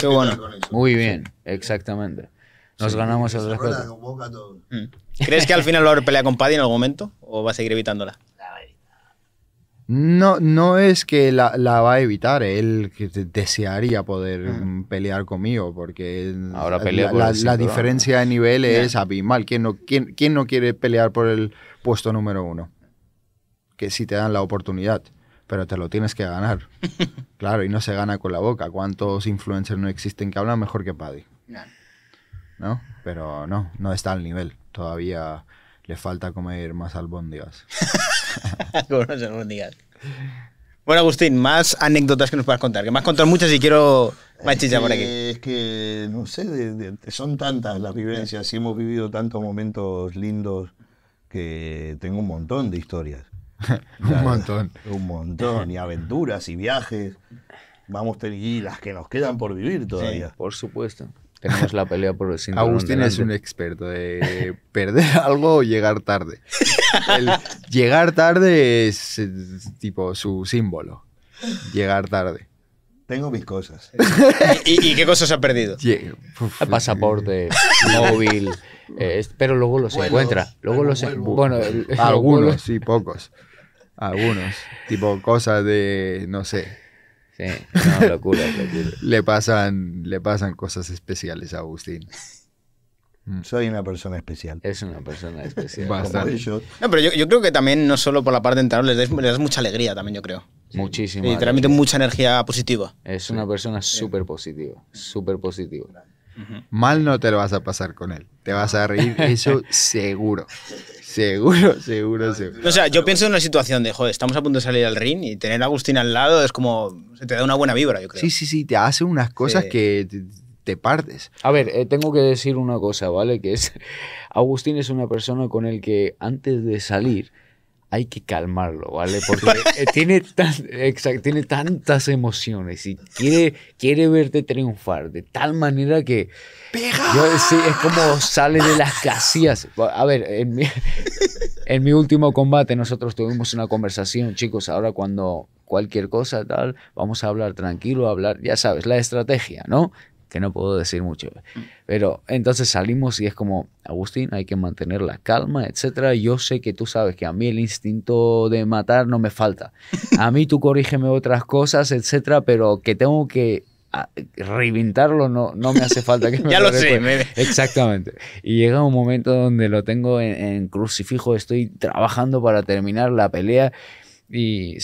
bueno. Muy bien, exactamente. Nos ganamos el respeto. Mm. ¿Crees que al final va a haber pelea con Paddy en algún momento? ¿O va a seguir evitándola? No, no es que la, va a evitar, él desearía poder mm. pelear conmigo, porque la, diferencia de nivel es abismal. ¿Quién no quiere pelear por el puesto número uno? que si te dan la oportunidad, pero te lo tienes que ganar. claro, y no se gana con la boca. ¿Cuántos influencers no existen que hablan mejor que Paddy? No. Pero no, no está al nivel. Todavía le falta comer más albóndigas. albóndigas. Bueno, Agustín, más anécdotas que nos puedas contar. Que me has contado muchas y quiero más chicha por aquí. Es que, no sé, son tantas las vivencias y hemos vivido tantos momentos lindos que tengo un montón de historias. un montón. Un montón. Y aventuras y viajes. Vamos y las que nos quedan por vivir todavía. por supuesto. Tenemos la pelea por el Agustín es un experto de perder algo o llegar tarde. llegar tarde es, tipo su símbolo. Llegar tarde. Tengo mis cosas. ¿Y, qué cosas ha perdido? Pasaporte, eh, móvil, eh, pero luego los encuentra. Luego los Bueno, algunos y pocos. Algunos. tipo cosas de, no sé. Sí, no, locura, le, pasan, le pasan cosas especiales a Agustín. Mm. Soy una persona especial. Es una persona especial. Bastante. No, pero yo, yo, creo que también, no solo por la parte entrar, le das, mucha alegría también, yo creo. Muchísimo. Y transmite mucha energía positiva. Es una persona súper positiva, súper positiva. Mal no te lo vas a pasar con él. Te vas a reír, eso seguro. Seguro, seguro, seguro. o sea, yo pienso en una situación de, joder, estamos a punto de salir al ring y tener a Agustín al lado es como, se te da una buena vibra, yo creo. Sí, sí, sí, te hace unas cosas que te, partes. A ver, eh, tengo que decir una cosa, ¿vale? Que es, Agustín es una persona con el que antes de salir hay que calmarlo, ¿vale? Porque eh, tiene, tiene tantas emociones y quiere, quiere verte triunfar de tal manera que... Yo, sí, es como sale de las casillas. A ver, en mi, en mi último combate nosotros tuvimos una conversación, chicos, ahora cuando cualquier cosa, tal, vamos a hablar tranquilo, a hablar, ya sabes, la estrategia, ¿no? que no puedo decir mucho. Mm. Pero entonces salimos y es como, Agustín, hay que mantener la calma, etcétera. Yo sé que tú sabes que a mí el instinto de matar no me falta. A mí tú corrígeme otras cosas, etcétera, pero que tengo que reinventarlo no, no me hace falta que ya lo, sé exactamente y llega un momento donde lo tengo en, crucifijo estoy trabajando para terminar la pelea y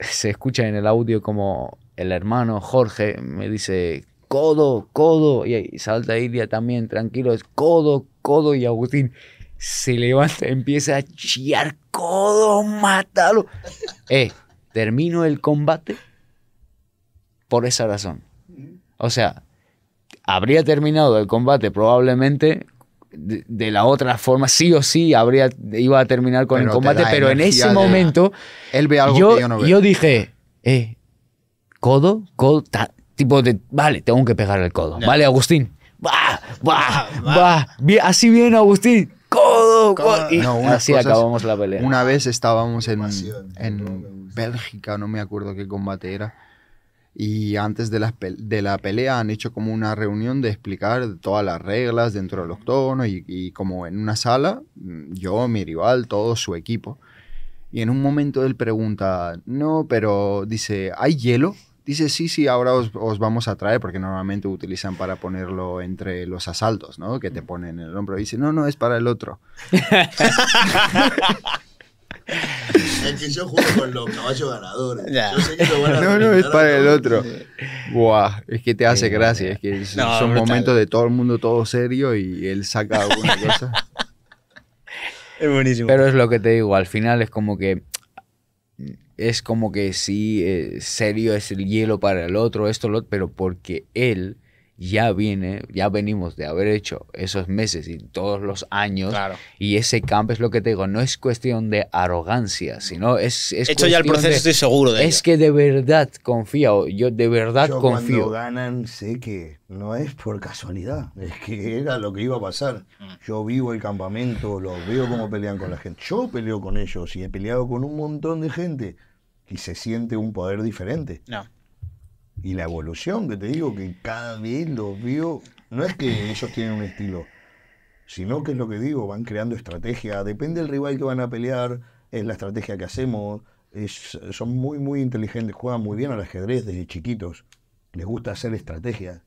se escucha en el audio como el hermano Jorge me dice codo, codo. Y ahí salta Iria también, tranquilo, es codo, codo. Y Agustín se levanta, empieza a chiar. codo, mátalo. Eh, termino el combate por esa razón. O sea, habría terminado el combate probablemente de, la otra forma, sí o sí habría, iba a terminar con el combate, pero en ese momento él ve yo, yo dije, eh, codo, codo, tipo de, vale, tengo que pegar el codo. Vale, Agustín. Va, va, va. Así bien, Agustín. Codo, codo. Y así acabamos la pelea. Una vez estábamos en, en Bélgica, no me acuerdo qué combate era. Y antes de la, de la pelea han hecho como una reunión de explicar todas las reglas dentro de los tonos. y como en una sala, yo, mi rival, todo su equipo. Y en un momento él pregunta, no, pero dice, ¿hay hielo? dice, sí, sí, ahora os, vamos a traer, porque normalmente utilizan para ponerlo entre los asaltos, ¿no? Que te mm. ponen en el hombro. dice, no, no, es para el otro. es que yo juego con los caballos ganadores. no, no, es para el otro. Buah, es que te hace gracia. Es que son momentos de todo el mundo todo serio y él saca alguna cosa. Es buenísimo. Pero es lo que te digo, al final es como que es como que sí, eh, serio es el hielo para el otro, esto, lo pero porque él ya viene, ya venimos de haber hecho esos meses y todos los años. Y ese campo es lo que te digo, no es cuestión de arrogancia, sino es... es hecho ya el proceso, estoy seguro de Es que de verdad confío, yo de verdad yo confío. Cuando ganan sé que no es por casualidad, es que era lo que iba a pasar. Mm. Yo vivo el campamento, lo veo como pelean con la gente. Yo peleo con ellos y he peleado con un montón de gente y se siente un poder diferente. No. Y la evolución, que te digo, que cada vez los vio no es que ellos tienen un estilo, sino que es lo que digo, van creando estrategia, depende del rival que van a pelear, es la estrategia que hacemos, son muy, muy inteligentes, juegan muy bien al ajedrez desde chiquitos, les gusta hacer estrategia.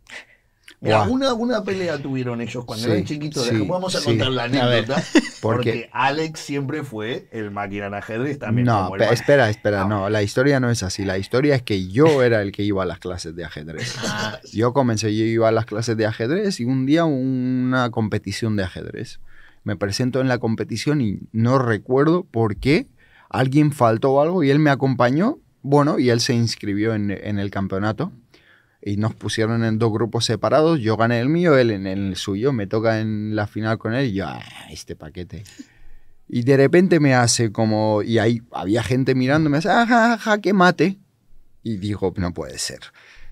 ¿Alguna una, pelea tuvieron ellos cuando eran chiquitos. vamos a contar la anécdota. porque... Alex siempre fue el máquina ajedrez también. No, espera, espera. no, la historia no es así. La historia es que yo era el que iba a las clases de ajedrez. Ah, yo comencé, yo iba a las clases de ajedrez y un día una competición de ajedrez. Me presento en la competición y no recuerdo por qué alguien faltó o algo y él me acompañó. Bueno, y él se inscribió en el campeonato y nos pusieron en dos grupos separados. Yo gané el mío, él en el suyo. Me toca en la final con él y yo, ah, este paquete. Y de repente me hace como. Y ahí había gente mirándome, hace, ajá, ah, que mate. Y digo, no puede ser.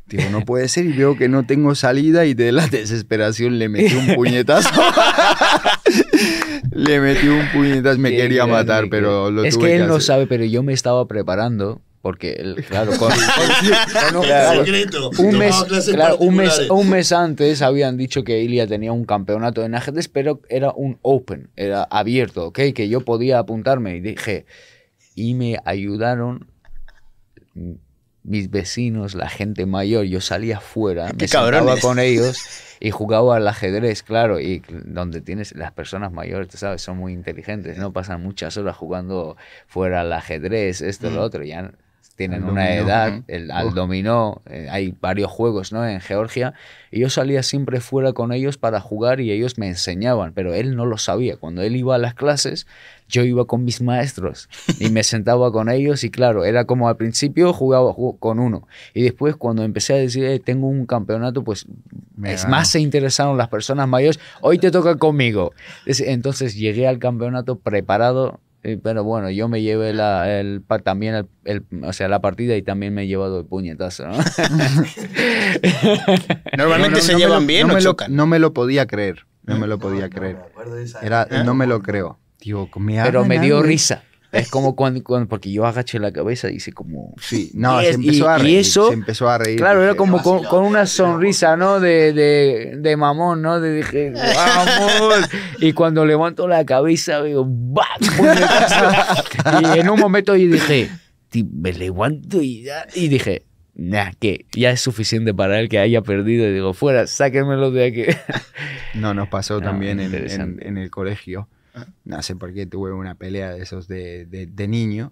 Digo, no puede ser. Y veo que no tengo salida y de la desesperación le metí un puñetazo. le metí un puñetazo. Me quería matar, pero lo es tuve que él no sabe, pero yo me estaba preparando porque, claro, un, mes, un, mes, antes habían dicho que Ilia tenía un campeonato en ajedrez, pero era un open, era abierto, ¿ok? Que yo podía apuntarme y dije, y me ayudaron mis vecinos, la gente mayor, yo salía afuera, me sentaba con ellos y jugaba al ajedrez, claro, y donde tienes las personas mayores, tú sabes, son muy inteligentes, no pasan muchas horas jugando fuera al ajedrez, esto, y lo mm. otro, ya tienen una edad, el, al dominó, eh, hay varios juegos ¿no? en Georgia, y yo salía siempre fuera con ellos para jugar y ellos me enseñaban, pero él no lo sabía. Cuando él iba a las clases, yo iba con mis maestros y me sentaba con ellos y claro, era como al principio jugaba con uno y después cuando empecé a decir, eh, tengo un campeonato, pues más se interesaron las personas mayores, hoy te toca conmigo. Entonces llegué al campeonato preparado pero bueno, yo me llevé la, el, también el, o sea, la partida y también me he llevado el puñetazo. Normalmente se llevan bien no me Lo, no me lo podía creer. No me lo podía creer. Era, No me lo creo. pero me dio risa. Es como cuando, porque yo agaché la cabeza y hice como... Sí, no, se empezó a reír. eso, empezó a reír. Claro, era como ah, con, una sonrisa, ¿no? De, de, mamón, ¿no? De dije, vamos. Y cuando levanto la cabeza, digo, ¡bam! Y en un momento yo dije, me levanto y, y dije, nada que ya es suficiente para él que haya perdido. Y digo, fuera, sáquenmelo de aquí. No, nos pasó también en el colegio no sé por qué tuve una pelea de esos de, de, niño.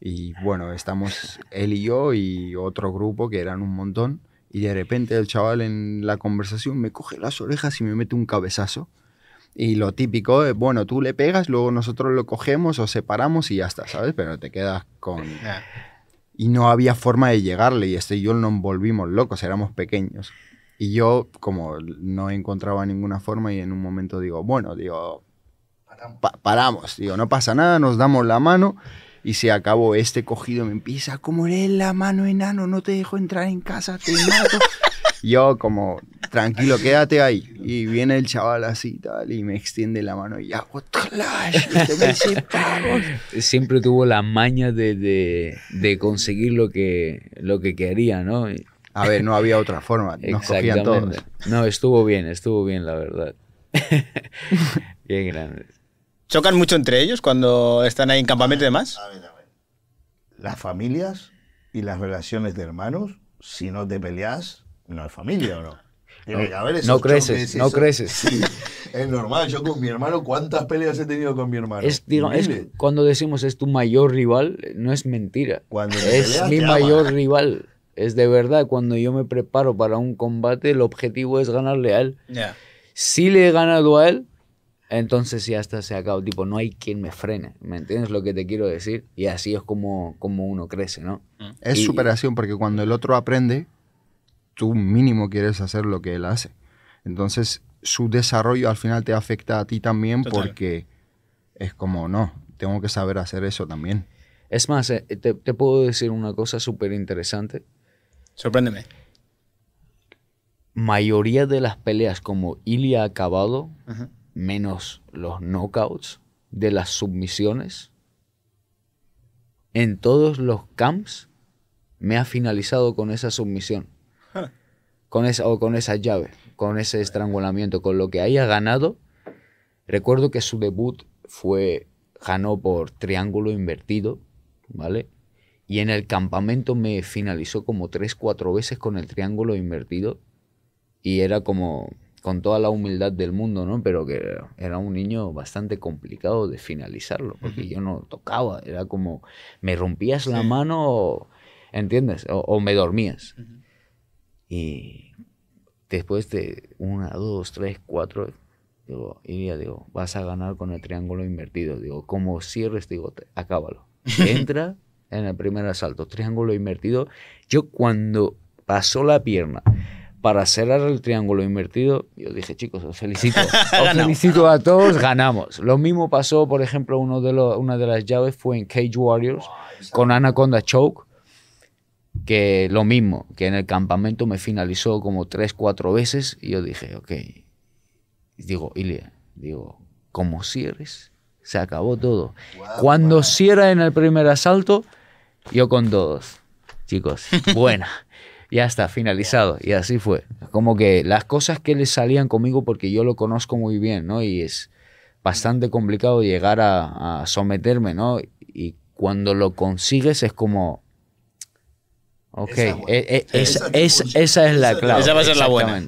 Y bueno, estamos él y yo y otro grupo que eran un montón. Y de repente el chaval en la conversación me coge las orejas y me mete un cabezazo. Y lo típico es, eh, bueno, tú le pegas, luego nosotros lo cogemos o separamos y ya está, ¿sabes? Pero te quedas con... Y no había forma de llegarle y este y yo nos volvimos locos, éramos pequeños. Y yo, como no encontraba ninguna forma y en un momento digo, bueno, digo, paramos, digo, no pasa nada, nos damos la mano y se acabó. Este cogido me empieza, como eres la mano enano, no te dejo entrar en casa, te mato. Yo como, tranquilo, quédate ahí. Y viene el chaval así tal y me extiende la mano y hago clash. Siempre tuvo la maña de, de, conseguir lo que, lo que quería, ¿no? A ver, no había otra forma, nos cogían todos. No, estuvo bien, estuvo bien, la verdad. bien grande. ¿Chocan mucho entre ellos cuando están ahí en campamento y ah, demás? Las familias y las relaciones de hermanos, si no te peleas, no hay familia o no. No, creces, no creces. Sí, es normal, yo con mi hermano, ¿cuántas peleas he tenido con mi hermano? cuando decimos es tu mayor rival, no es mentira. Cuando es mi mayor rival. Es de verdad, cuando yo me preparo para un combate, el objetivo es ganarle a él. Si le he ganado a él, entonces ya hasta se acabó. Tipo, no hay quien me frene. ¿Me entiendes lo que te quiero decir? Y así es como, como uno crece, ¿no? Mm. Es superación, porque cuando el otro aprende, tú mínimo quieres hacer lo que él hace. Entonces, su desarrollo al final te afecta a ti también porque es como, no, tengo que saber hacer eso también. Es más, eh, te, puedo decir una cosa súper interesante. Sorpréndeme. Mayoría de las peleas como Ilya ha acabado, menos los knockouts de las submisiones, en todos los camps me ha finalizado con esa submisión, con esa, o con esa llave, con ese estrangulamiento, con lo que haya ganado. Recuerdo que su debut fue, ganó por triángulo invertido, ¿vale? Y en el campamento me finalizó como tres, cuatro veces con el triángulo invertido. Y era como, con toda la humildad del mundo, ¿no? Pero que era un niño bastante complicado de finalizarlo, porque yo no tocaba, era como, me rompías la mano, ¿entiendes? O, me dormías. Y después de una, dos, tres, cuatro, digo, y digo, vas a ganar con el triángulo invertido. Digo, como cierres, digo, acábalo. Entra en el primer asalto, triángulo invertido. Yo cuando pasó la pierna, para cerrar el triángulo invertido, yo dije, chicos, os felicito. felicito a todos, ganamos. Lo mismo pasó, por ejemplo, una de las llaves fue en Cage Warriors con Anaconda Choke, que lo mismo, que en el campamento me finalizó como tres, cuatro veces y yo dije, ok. Digo, Ilya digo, como cierres, se acabó todo. Cuando cierra en el primer asalto, yo con todos. Chicos, buena. ya está, finalizado. Y así fue. Como que las cosas que le salían conmigo, porque yo lo conozco muy bien, ¿no? Y es bastante complicado llegar a, someterme, ¿no? Y cuando lo consigues es como... Ok, esa, es, esa, la clave. Esa va a ser la buena.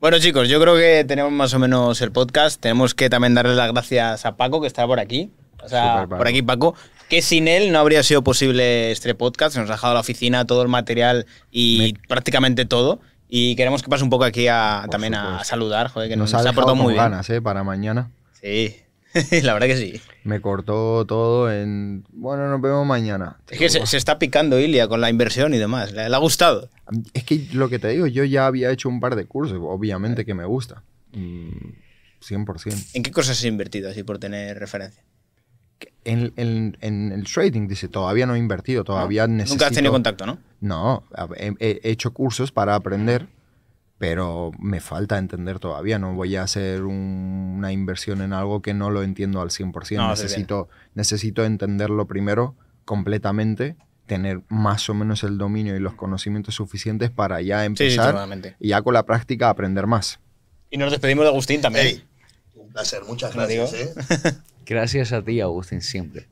Bueno chicos, yo creo que tenemos más o menos el podcast. Tenemos que también darle las gracias a Paco que está por aquí. O sea, por aquí Paco que sin él no habría sido posible este podcast. Se Nos ha dejado la oficina todo el material y prácticamente todo. Y queremos que pase un poco aquí también a saludar, joder, que nos, nos ha, aportado muy ganas, bien. Eh, para mañana. Sí, la verdad que sí. Me cortó todo en. Bueno, nos vemos mañana. Es que se, está picando Ilia con la inversión y demás. Le, ha gustado. Es que lo que te digo, yo ya había hecho un par de cursos, obviamente que me gusta. 100%. Mm, ¿En qué cosas has invertido así por tener referencia? en, el trading, dice, todavía no he invertido, ah, todavía necesito... Nunca has tenido contacto, ¿no? No, he, hecho cursos para aprender, pero me falta entender todavía. No voy a hacer una inversión en algo que no lo entiendo al 100%. necesito, necesito entenderlo primero completamente tener más o menos el dominio y los conocimientos suficientes para ya empezar y ya con la práctica aprender más. Y nos despedimos de Agustín también. un placer, muchas gracias. Gracias a ti, Agustín, siempre.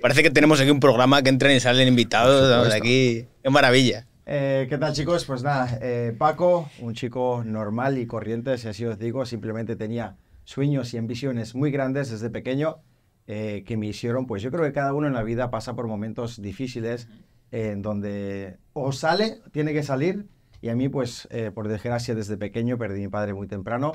Parece que tenemos aquí un programa que entran y salen invitados. De aquí. Es maravilla. Eh, ¿Qué tal chicos? Pues nada, eh, Paco, un chico normal y corriente, si así os digo, simplemente tenía sueños y ambiciones muy grandes desde pequeño eh, que me hicieron, pues yo creo que cada uno en la vida pasa por momentos difíciles en donde o sale, tiene que salir, y a mí pues por desgracia desde pequeño perdí a mi padre muy temprano,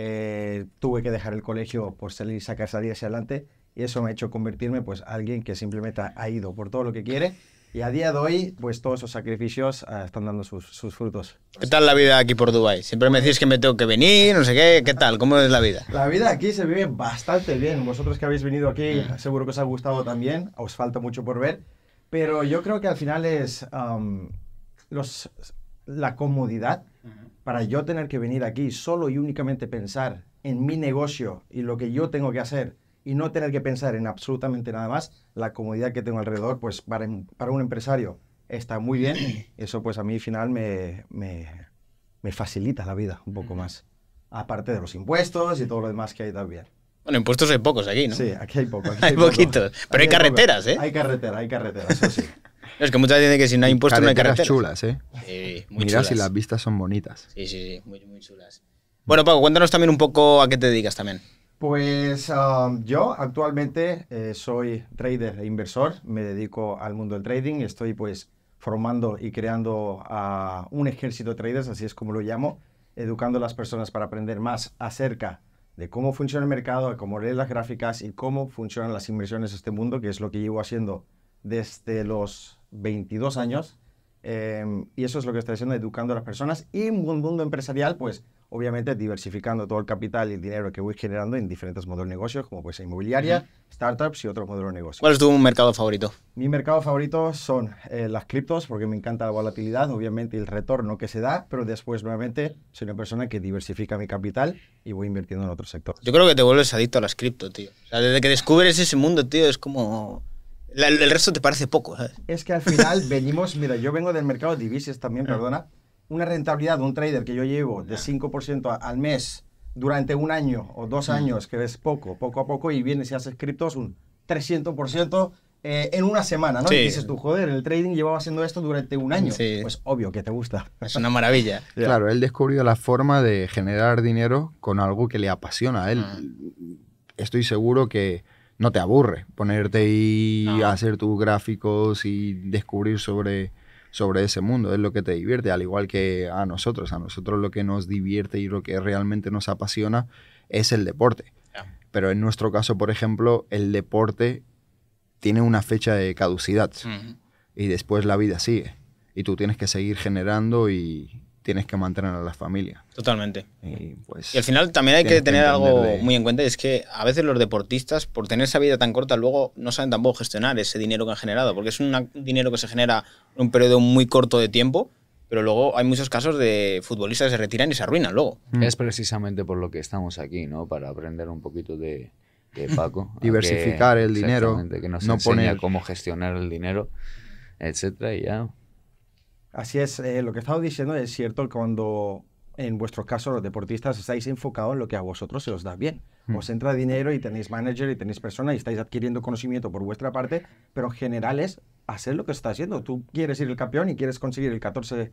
eh, tuve que dejar el colegio por salir, sacar salir hacia adelante y eso me ha hecho convertirme pues alguien que simplemente ha ido por todo lo que quiere y a día de hoy, pues todos esos sacrificios ah, están dando sus, sus, frutos. ¿Qué tal la vida aquí por Dubai? Siempre me decís que me tengo que venir, no sé qué. ¿Qué tal? ¿Cómo es la vida? La vida aquí se vive bastante bien. Vosotros que habéis venido aquí, seguro que os ha gustado también. Os falta mucho por ver. Pero yo creo que al final es los, la comodidad para yo tener que venir aquí solo y únicamente pensar en mi negocio y lo que yo tengo que hacer y no tener que pensar en absolutamente nada más, la comodidad que tengo alrededor, pues para, un empresario está muy bien. Eso pues a mí al final me, me, facilita la vida un poco más. Aparte de los impuestos y todo lo demás que hay también. Bueno, impuestos hay pocos aquí, ¿no? Sí, aquí hay pocos. Hay, poquitos. Pero hay, carreteras, ¿eh? Hay carretera, hay carreteras, eso sí. es que mucha gente dice que si no hay impuestos no hay carreteras. chulas, ¿eh? Sí, muy Mira si las vistas son bonitas. Sí, sí, sí, muy, chulas. Bueno, Paco, cuéntanos también un poco a qué te dedicas también. Pues um, yo actualmente eh, soy trader e inversor, me dedico al mundo del trading, estoy pues formando y creando un ejército de traders, así es como lo llamo, educando a las personas para aprender más acerca de cómo funciona el mercado, cómo leer las gráficas y cómo funcionan las inversiones en este mundo, que es lo que llevo haciendo desde los 22 años. Em, y eso es lo que está haciendo, educando a las personas. Y un mundo empresarial, pues obviamente diversificando todo el capital y el dinero que voy generando en diferentes modelos de negocios, como pues inmobiliaria, startups y otros modelos de negocio. ¿Cuál es tu mercado favorito? Mi mercado favorito son eh, las criptos, porque me encanta la volatilidad, obviamente el retorno que se da, pero después nuevamente soy una persona que diversifica mi capital y voy invirtiendo en otros sectores. Yo creo que te vuelves adicto a las criptos, tío. O sea, desde que descubres ese mundo, tío, es como el resto te parece poco. ¿sabes? Es que al final venimos, mira, yo vengo del mercado de divisas también, ah. perdona. Una rentabilidad de un trader que yo llevo de 5% ah. al mes durante un año o dos ah. años, que es poco, poco a poco, y vienes y haces criptos un 300%. Eh, en una semana, ¿no? Y dices tú, joder, el trading llevaba haciendo esto durante un año. Pues obvio que te gusta. Es una maravilla. claro, él descubrió la forma de generar dinero con algo que le apasiona. a Él, estoy seguro que no te aburre ponerte y hacer tus gráficos y descubrir sobre, sobre ese mundo. Es lo que te divierte, al igual que a nosotros. A nosotros lo que nos divierte y lo que realmente nos apasiona es el deporte. Pero en nuestro caso, por ejemplo, el deporte tiene una fecha de caducidad y después la vida sigue. Y tú tienes que seguir generando y, tienes que mantener a la familia. Totalmente. Y, pues, y al final también hay que tener algo muy en cuenta, y es que a veces los deportistas, por tener esa vida tan corta, luego no saben tampoco gestionar ese dinero que han generado, porque es un dinero que se genera en un periodo muy corto de tiempo, pero luego hay muchos casos de futbolistas que se retiran y se arruinan luego. Mm. Es precisamente por lo que estamos aquí, ¿no? Para aprender un poquito de, mm. Paco. Diversificar el dinero. Que no pone poner... cómo gestionar el dinero, etcétera, y ya Así es, eh, lo que he estado diciendo es cierto cuando en vuestro caso los deportistas estáis enfocados en lo que a vosotros se os da bien. Hmm. Os entra dinero y tenéis manager y tenéis persona y estáis adquiriendo conocimiento por vuestra parte, pero en general es hacer lo que está haciendo. Tú quieres ir el campeón y quieres conseguir el 14-0,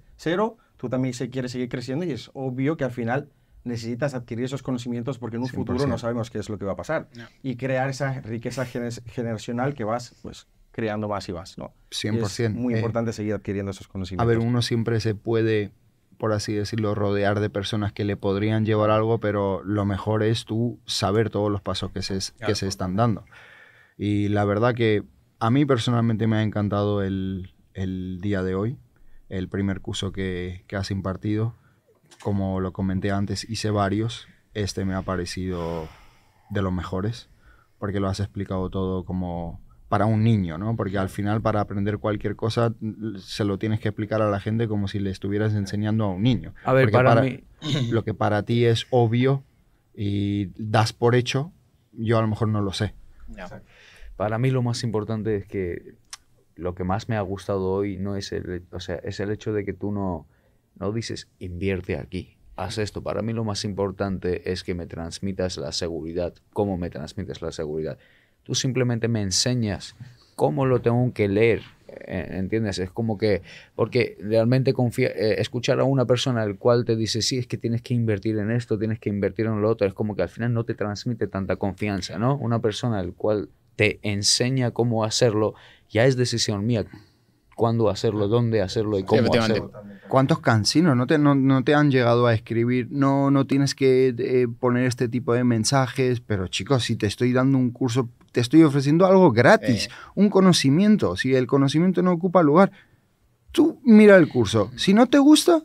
tú también se quieres seguir creciendo y es obvio que al final necesitas adquirir esos conocimientos porque en un futuro no sabemos qué es lo que va a pasar. Y crear esa riqueza generacional que vas pues creando más y más. ¿no? 100%. es muy eh, importante seguir adquiriendo esos conocimientos. A ver, uno siempre se puede, por así decirlo, rodear de personas que le podrían llevar algo, pero lo mejor es tú saber todos los pasos que se, se están dando. Y la verdad que a mí personalmente me ha encantado el, día de hoy, el primer curso que, que has impartido. Como lo comenté antes, hice varios. Este me ha parecido de los mejores, porque lo has explicado todo como para un niño, ¿no? Porque al final para aprender cualquier cosa se lo tienes que explicar a la gente como si le estuvieras enseñando a un niño. A ver, para, mí... lo que para ti es obvio y das por hecho, yo a lo mejor no lo sé. Para mí lo más importante es que lo que más me ha gustado hoy no es el, o sea, es el hecho de que tú no, no dices invierte aquí, haz esto. Para mí lo más importante es que me transmitas la seguridad, cómo me transmites la seguridad tú simplemente me enseñas cómo lo tengo que leer. Eh, ¿Entiendes? Es como que, porque realmente eh, escuchar a una persona al cual te dice, sí, es que tienes que invertir en esto, tienes que invertir en lo otro, es como que al final no te transmite tanta confianza, ¿no? Una persona al cual te enseña cómo hacerlo, ya es decisión mía cuándo hacerlo, dónde hacerlo y cómo hacerlo. ¿Cuántos cansinos no te, no, te han llegado a escribir? No, no tienes que eh, poner este tipo de mensajes, pero chicos, si te estoy dando un curso te estoy ofreciendo algo gratis, un conocimiento. Si el conocimiento no ocupa lugar, tú mira el curso. Si no te gusta,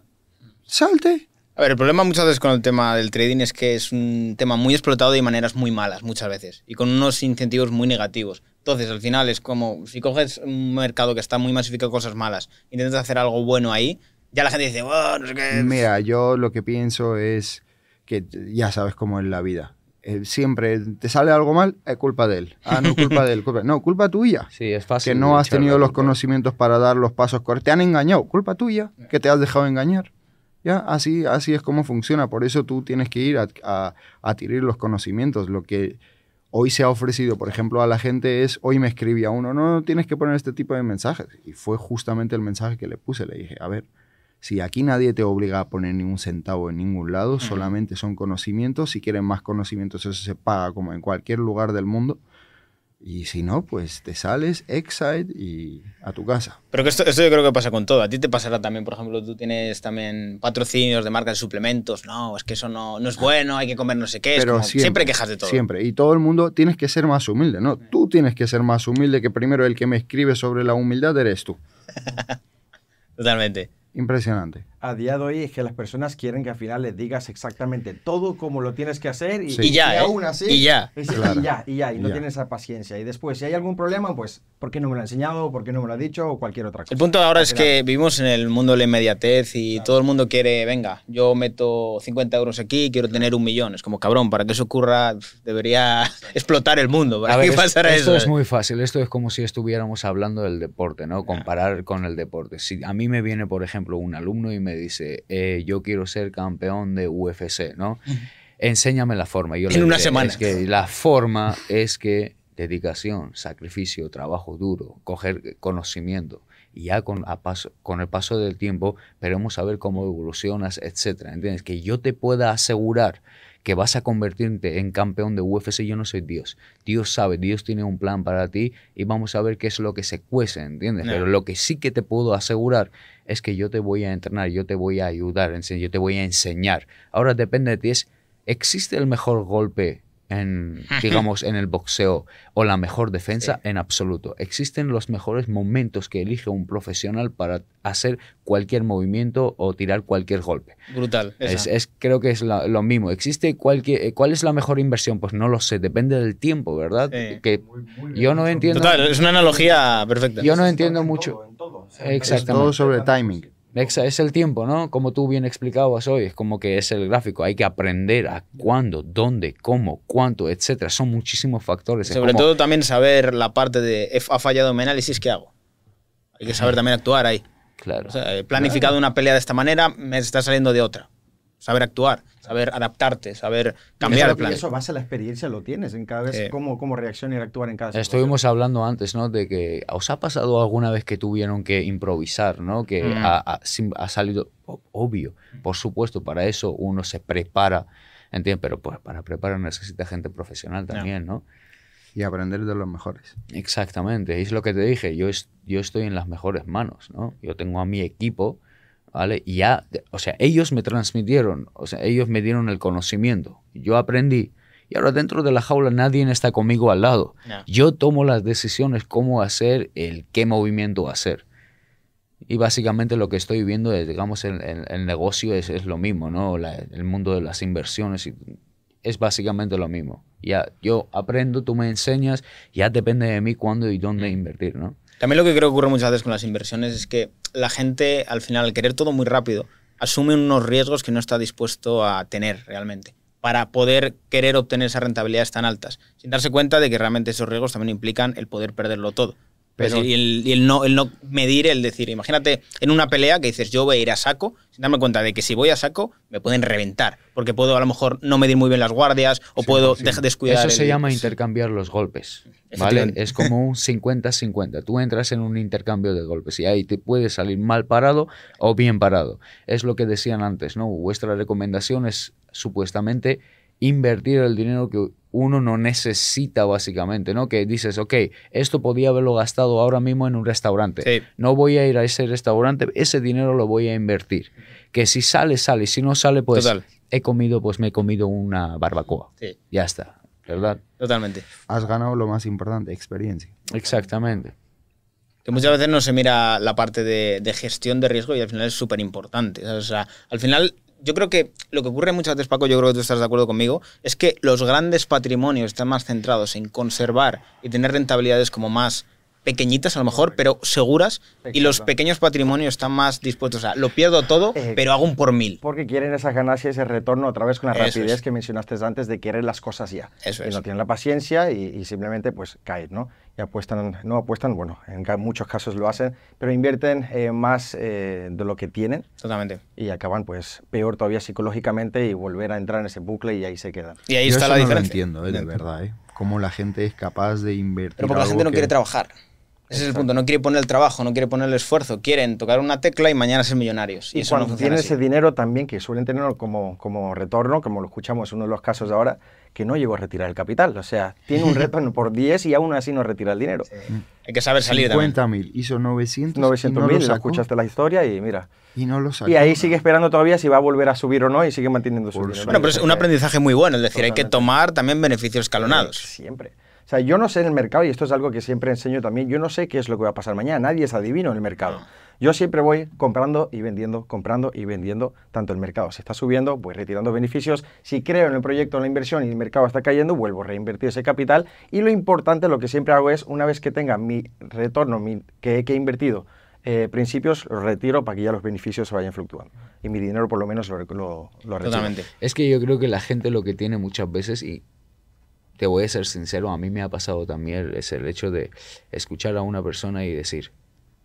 salte. A ver, el problema muchas veces con el tema del trading es que es un tema muy explotado de maneras muy malas muchas veces y con unos incentivos muy negativos. Entonces, al final es como si coges un mercado que está muy masificado cosas malas, intentas hacer algo bueno ahí, ya la gente dice, bueno, no sé qué. Mira, yo lo que pienso es que ya sabes cómo es la vida. Eh, siempre te sale algo mal, es culpa de él. Ah, no, culpa de él. no, culpa tuya. Sí, es fácil. Que no has tenido los conocimientos para dar los pasos correctos. Te han engañado. Culpa tuya, eh. que te has dejado engañar. ¿Ya? Así, así es como funciona. Por eso tú tienes que ir a, adquirir los conocimientos. Lo que hoy se ha ofrecido, por ejemplo, a la gente es, hoy me a uno, no, no tienes que poner este tipo de mensajes. Y fue justamente el mensaje que le puse. Le dije, a ver, si aquí nadie te obliga a poner un centavo en ningún lado, solamente son conocimientos. Si quieren más conocimientos, eso se paga como en cualquier lugar del mundo. Y si no, pues te sales, exit y a tu casa. Pero que esto, yo creo que pasa con todo. A ti te pasará también, por ejemplo, tú tienes también patrocinios de marcas de suplementos. No, es que eso no, no es ah. bueno, hay que comer no sé qué. siempre, siempre, quejas de todo. Siempre. Y todo el mundo tienes que ser más humilde, ¿no? Tú tienes que ser más humilde que primero el que me escribe sobre la humildad eres tú. Totalmente impresionante a día de hoy es que las personas quieren que al final les digas exactamente todo como lo tienes que hacer y, ya, y ¿eh? aún así. Y ya. Y, ya, y ya, y no tienes esa paciencia. Y después, si hay algún problema, pues, ¿por qué no me lo ha enseñado? ¿Por qué no me lo ha dicho? O cualquier otra cosa. El punto ahora es que vivimos en el mundo de la inmediatez y todo el mundo quiere, venga, yo meto 50 euros aquí y quiero tener un millón. Es como, cabrón, para que eso ocurra debería explotar el mundo. ¿Para eso? Esto es muy fácil. Esto es como si estuviéramos hablando del deporte, ¿no? Comparar con el deporte. Si a mí me viene, por ejemplo, un alumno y me me dice, eh, yo quiero ser campeón de UFC, ¿no? Enséñame la forma. yo en le una que la forma es que dedicación, sacrificio, trabajo duro, coger conocimiento. Y ya con, a paso, con el paso del tiempo veremos a ver cómo evolucionas, etcétera. ¿Entiendes? Que yo te pueda asegurar que vas a convertirte en campeón de UFC, yo no soy Dios. Dios sabe, Dios tiene un plan para ti y vamos a ver qué es lo que se cuece, ¿entiendes? Pero lo que sí que te puedo asegurar es que yo te voy a entrenar, yo te voy a ayudar, yo te voy a enseñar. Ahora depende de ti, ¿existe el mejor golpe en, digamos, en el boxeo o la mejor defensa en absoluto. Existen los mejores momentos que elige un profesional para hacer cualquier movimiento o tirar cualquier golpe. Brutal. Es, creo que es lo mismo. ¿Existe cualquier, eh, cuál es la mejor inversión? Pues no lo sé, depende del tiempo, ¿verdad? Que yo no entiendo. Total, es una analogía perfecta. Yo no entiendo mucho. todo sobre timing. Es el tiempo, ¿no? Como tú bien explicabas hoy, es como que es el gráfico. Hay que aprender a cuándo, dónde, cómo, cuánto, etcétera. Son muchísimos factores. Sobre todo también saber la parte de ha fallado mi análisis, ¿qué hago? Hay que saber también actuar ahí. Claro. he planificado una pelea de esta manera, me está saliendo de otra saber actuar, saber adaptarte, saber cambiar el plan. Eso basa a la experiencia, lo tienes en cada vez, cómo, reaccionar y actuar en cada Estuvimos hablando antes, ¿no? De que os ha pasado alguna vez que tuvieron que improvisar, ¿no? Que mm. ha, salido, obvio, por supuesto, para eso uno se prepara, ¿entiendes? Pero pues para preparar necesita gente profesional también, ¿no? Y aprender de los mejores. Exactamente, es lo que te dije, yo, yo estoy en las mejores manos, ¿no? Yo tengo a mi equipo ¿vale? ya, o sea, ellos me transmitieron, o sea, ellos me dieron el conocimiento. Yo aprendí. Y ahora dentro de la jaula nadie está conmigo al lado. Yo tomo las decisiones, cómo hacer, el qué movimiento hacer. Y básicamente lo que estoy viendo es, digamos, el, negocio es, es, lo mismo, ¿no? el mundo de las inversiones es básicamente lo mismo. Ya yo aprendo, tú me enseñas, ya depende de mí cuándo y dónde mm. invertir, ¿no? También lo que creo que ocurre muchas veces con las inversiones es que la gente, al final, al querer todo muy rápido, asume unos riesgos que no está dispuesto a tener realmente para poder querer obtener esas rentabilidades tan altas, sin darse cuenta de que realmente esos riesgos también implican el poder perderlo todo y, el, no, medir, el decir, imagínate en una pelea que dices, yo voy a ir a saco, sin darme cuenta de que si voy a saco, me pueden reventar, porque puedo a lo mejor no medir muy bien las guardias o puedo descuidar. Eso se llama intercambiar los golpes, ¿vale? Es como un 50-50. Tú entras en un intercambio de golpes y ahí te puedes salir mal parado o bien parado. Es lo que decían antes, ¿no? Vuestra recomendación es supuestamente invertir el dinero que uno no necesita básicamente, ¿no? Que dices, ok, esto podía haberlo gastado ahora mismo en un restaurante. No voy a ir a ese restaurante, ese dinero lo voy a invertir. Que si sale, sale. Si no sale, pues he comido, pues me he comido una barbacoa. Ya está, ¿verdad? Totalmente. Has ganado lo más importante, experiencia. Exactamente. Que muchas veces no se mira la parte de, de gestión de riesgo y al final es súper importante. O sea, al final yo creo que lo que ocurre muchas veces, Paco, yo creo que tú estás de acuerdo conmigo, es que los grandes patrimonios están más centrados en conservar y tener rentabilidades como más pequeñitas a lo mejor, pero seguras, y los pequeños patrimonios están más dispuestos a, lo pierdo todo, eh, pero hago un por mil. Porque quieren esa ganancia, ese retorno, otra vez con la rapidez que mencionaste antes de querer las cosas ya. Eso y no tienen la paciencia y, y simplemente pues caen, ¿no? apuestan, no apuestan, bueno, en muchos casos lo hacen, pero invierten eh, más eh, de lo que tienen. Totalmente. Y acaban pues peor todavía psicológicamente y volver a entrar en ese bucle y ahí se quedan. Y ahí está la no Lo entiendo, eh, de verdad, ¿eh? Cómo la gente es capaz de invertir. Pero porque la gente no quiere trabajar. Ese es el punto, no quiere poner el trabajo, no quiere poner el esfuerzo, quieren tocar una tecla y mañana ser millonarios. Y, eso cuando tienen ese dinero también, que suelen tener como, como retorno, como lo escuchamos en uno de los casos de ahora, que no llegó a retirar el capital. O sea, tiene un reto por 10 y aún así no retira el dinero. Mm. Hay que saber salir 50 mil, hizo 900 900 mil, escuchaste la historia y mira. Y no lo sacó, Y ahí sigue esperando todavía si va a volver a subir o no y sigue manteniendo su Bueno, pero es un aprendizaje muy bueno, es decir, hay que tomar también beneficios escalonados. Siempre. O sea, yo no sé en el mercado, y esto es algo que siempre enseño también, yo no sé qué es lo que va a pasar mañana, nadie es adivino en el mercado. Yo siempre voy comprando y vendiendo, comprando y vendiendo, tanto el mercado se está subiendo, voy retirando beneficios, si creo en el proyecto, en la inversión y el mercado está cayendo, vuelvo a reinvertir ese capital y lo importante, lo que siempre hago es, una vez que tenga mi retorno que, he invertido, eh, principios lo retiro para que ya los beneficios se vayan fluctuando. Y mi dinero por lo menos lo, lo, retiro. Totalmente. Es que yo creo que la gente lo que tiene muchas veces, y te voy a ser sincero, a mí me ha pasado también, es el hecho de escuchar a una persona y decir,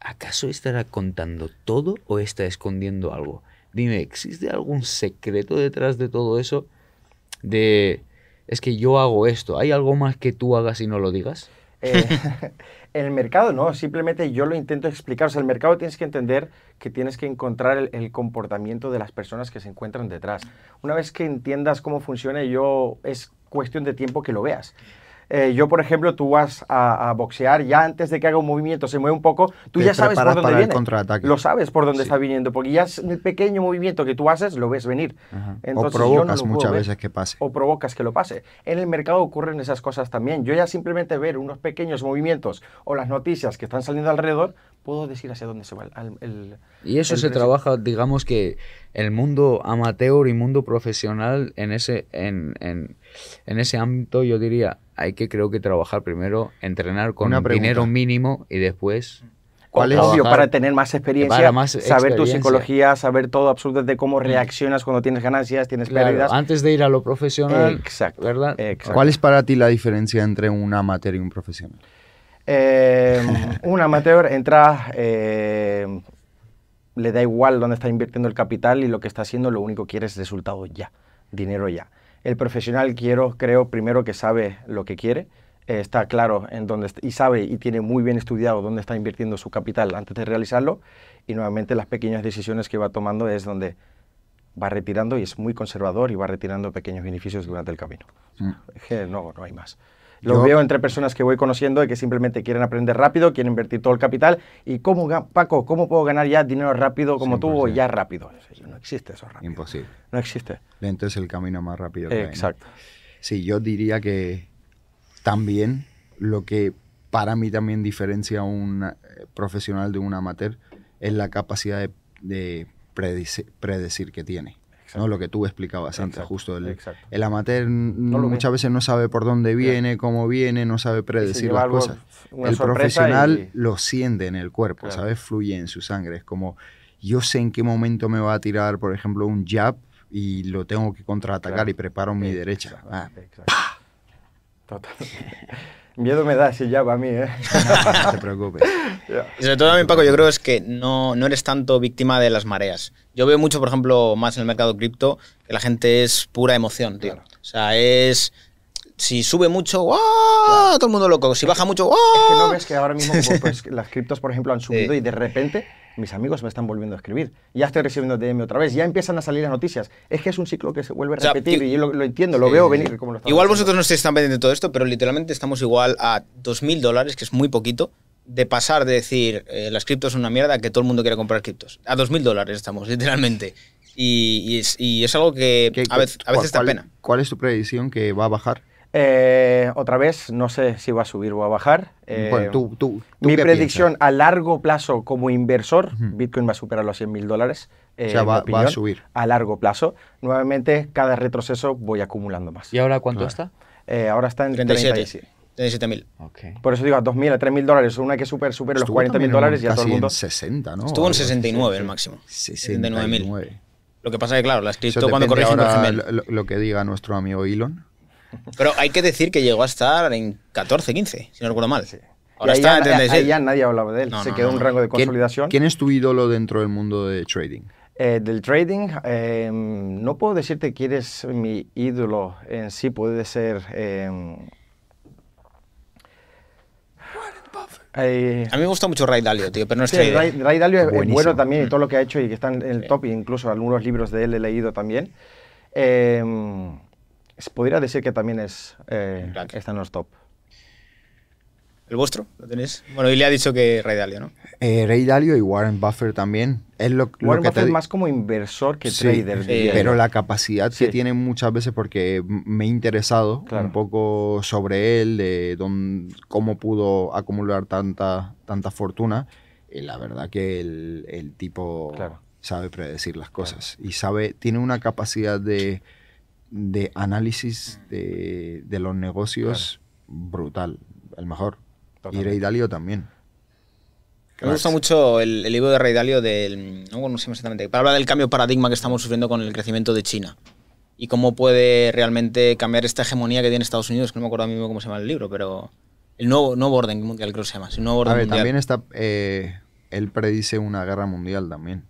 ¿acaso estará contando todo o está escondiendo algo? Dime, ¿existe algún secreto detrás de todo eso? De, es que yo hago esto, ¿hay algo más que tú hagas y no lo digas? Eh, el mercado no, simplemente yo lo intento explicar. O sea, el mercado tienes que entender que tienes que encontrar el, comportamiento de las personas que se encuentran detrás. Una vez que entiendas cómo funciona, yo es cuestión de tiempo que lo veas. Eh, yo, por ejemplo, tú vas a, boxear, ya antes de que haga un movimiento, se mueve un poco, tú ya sabes por dónde viene. Lo sabes por dónde está viniendo, porque ya es el pequeño movimiento que tú haces, lo ves venir. o provocas muchas veces que pase. O provocas que lo pase. En el mercado ocurren esas cosas también. Yo ya simplemente ver unos pequeños movimientos o las noticias que están saliendo alrededor, puedo decir hacia dónde se va y eso se trabaja, digamos que el mundo amateur y mundo profesional en ese... en en ese ámbito yo diría, hay que creo que trabajar primero, entrenar con dinero mínimo y después... ¿Cuál es para tener más experiencia, saber tu psicología, saber todo de cómo mm. reaccionas cuando tienes ganancias, tienes pérdidas? Antes de ir a lo profesional, ¿verdad? ¿Cuál es para ti la diferencia entre un amateur y un profesional? Eh, un amateur entra eh, le da igual dónde está invirtiendo el capital y lo que está haciendo, lo único que quiere es resultado ya, dinero ya. El profesional quiero, creo primero que sabe lo que quiere, eh, está claro en dónde y sabe y tiene muy bien estudiado dónde está invirtiendo su capital antes de realizarlo y nuevamente las pequeñas decisiones que va tomando es donde va retirando y es muy conservador y va retirando pequeños beneficios durante el camino. Mm. No, no hay más. Lo veo entre personas que voy conociendo y que simplemente quieren aprender rápido, quieren invertir todo el capital. ¿Y cómo, Paco, cómo puedo ganar ya dinero rápido como tú o ya rápido? No existe eso rápido. Imposible. No existe. Lento es el camino más rápido. Exacto. Sí, yo diría que también lo que para mí también diferencia a un eh, profesional de un amateur es la capacidad de, predecir, que tiene. ¿no? Lo que tú explicabas antes, justo. El, el amateur muchas veces no sabe por dónde viene, cómo viene, no sabe predecir las cosas. El profesional lo siente en el cuerpo, ¿sabes? Fluye en su sangre. Es como, yo sé en qué momento me va a tirar, por ejemplo, un jab y lo tengo que contraatacar y preparo mi derecha. Ah, Miedo me da ya va a mí, ¿eh? no, te preocupes. Y sobre todo mí Paco, yo creo es que no, no eres tanto víctima de las mareas. Yo veo mucho, por ejemplo, más en el mercado cripto, que la gente es pura emoción, tío. O sea, es si sube mucho, ¡ah! Todo el mundo loco. Si baja mucho, ¡ah! Es que ¡ah! no ves que ahora mismo pues, pues, las criptos, por ejemplo, han subido y de repente mis amigos me están volviendo a escribir. Ya estoy recibiendo DM otra vez. Ya empiezan a salir las noticias. Es que es un ciclo que se vuelve a repetir y yo lo, entiendo, lo veo venir. igual vosotros no se están vendiendo todo esto, pero literalmente estamos igual a 2.000 dólares, que es muy poquito, de pasar de decir eh, las criptos son una mierda, que todo el mundo quiere comprar criptos. A 2.000 dólares estamos, literalmente. Y, es, algo que a, veces está pena. ¿Cuál es tu predicción que va a bajar? Eh, otra vez, no sé si va a subir o a bajar. Eh, bueno, tú, tú, mi predicción a largo plazo como inversor, Bitcoin va a superar los 100.000 dólares. Eh, o sea, eh, va, a subir. A largo plazo. Nuevamente, cada retroceso voy acumulando más. ¿Y ahora cuánto está? Eh, ahora está en 37.000. Okay. Por eso digo, a 2.000, a 3.000 dólares, una que super, supere los 40.000 dólares y a todo el mundo. En 60, ¿no? Estuvo en 69 el máximo. 69 Lo que pasa es que, claro, la cripto cuando corrigen. Ahora lo, lo que diga nuestro amigo Elon pero hay que decir que llegó a estar en 14, 15, si no recuerdo mal. Sí. Ahora está ya nadie hablaba de él. Se quedó en un rango de consolidación. ¿Quién, es tu ídolo dentro del mundo de trading? Eh, del trading, em, no puedo decirte quién es mi ídolo en sí, puede ser... Em, eh, a mí me gusta mucho Ray Dalio, tío, pero no es sí, Ray, Ray, Dalio es, bueno también y todo lo que ha hecho y que está en el top, incluso algunos libros de él he leído también. Em, podría decir que también es, eh, está en los top. ¿El vuestro? ¿Lo tenéis? Bueno, y le ha dicho que Ray Dalio, ¿no? Eh, Ray Dalio y Warren Buffer también. Es lo, Warren lo que más como inversor que trader. Eh, pero la capacidad que tiene muchas veces, porque me he interesado un poco sobre él, de cómo pudo acumular tanta, tanta fortuna. Eh, la verdad que el, el tipo sabe predecir las cosas. Y sabe, tiene una capacidad de de análisis de, los negocios brutal, el mejor. Y Reidalio también. Me gusta mucho el, libro de Reidalio del. No, exactamente. Para hablar del cambio paradigma que estamos sufriendo con el crecimiento de China. Y cómo puede realmente cambiar esta hegemonía que tiene Estados Unidos, que no me acuerdo a mí mismo cómo se llama el libro, pero. El nuevo, nuevo orden mundial, creo que se llama. también está. Eh, él predice una guerra mundial también.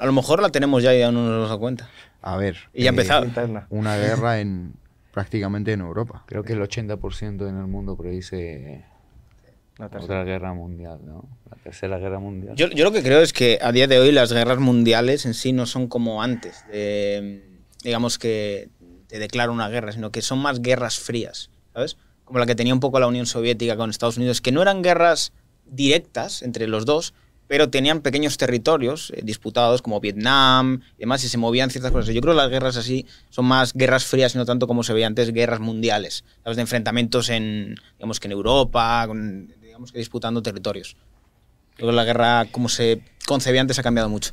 A lo mejor la tenemos ya y aún no nos da cuenta. A ver. Y ya eh, Una guerra en prácticamente en Europa. Creo que el 80% en el mundo predice la otra guerra mundial, ¿no? La tercera guerra mundial. Yo, lo que creo es que a día de hoy las guerras mundiales en sí no son como antes. digamos que te declaro una guerra, sino que son más guerras frías, ¿sabes? Como la que tenía un poco la Unión Soviética con Estados Unidos, que no eran guerras directas entre los dos, pero tenían pequeños territorios eh, disputados como Vietnam y demás, y se movían ciertas cosas. Yo creo que las guerras así son más guerras frías, no tanto como se veía antes, guerras mundiales, ¿sabes? de enfrentamientos en, digamos que en Europa, digamos que disputando territorios. Creo que la guerra, como se concebía antes, ha cambiado mucho.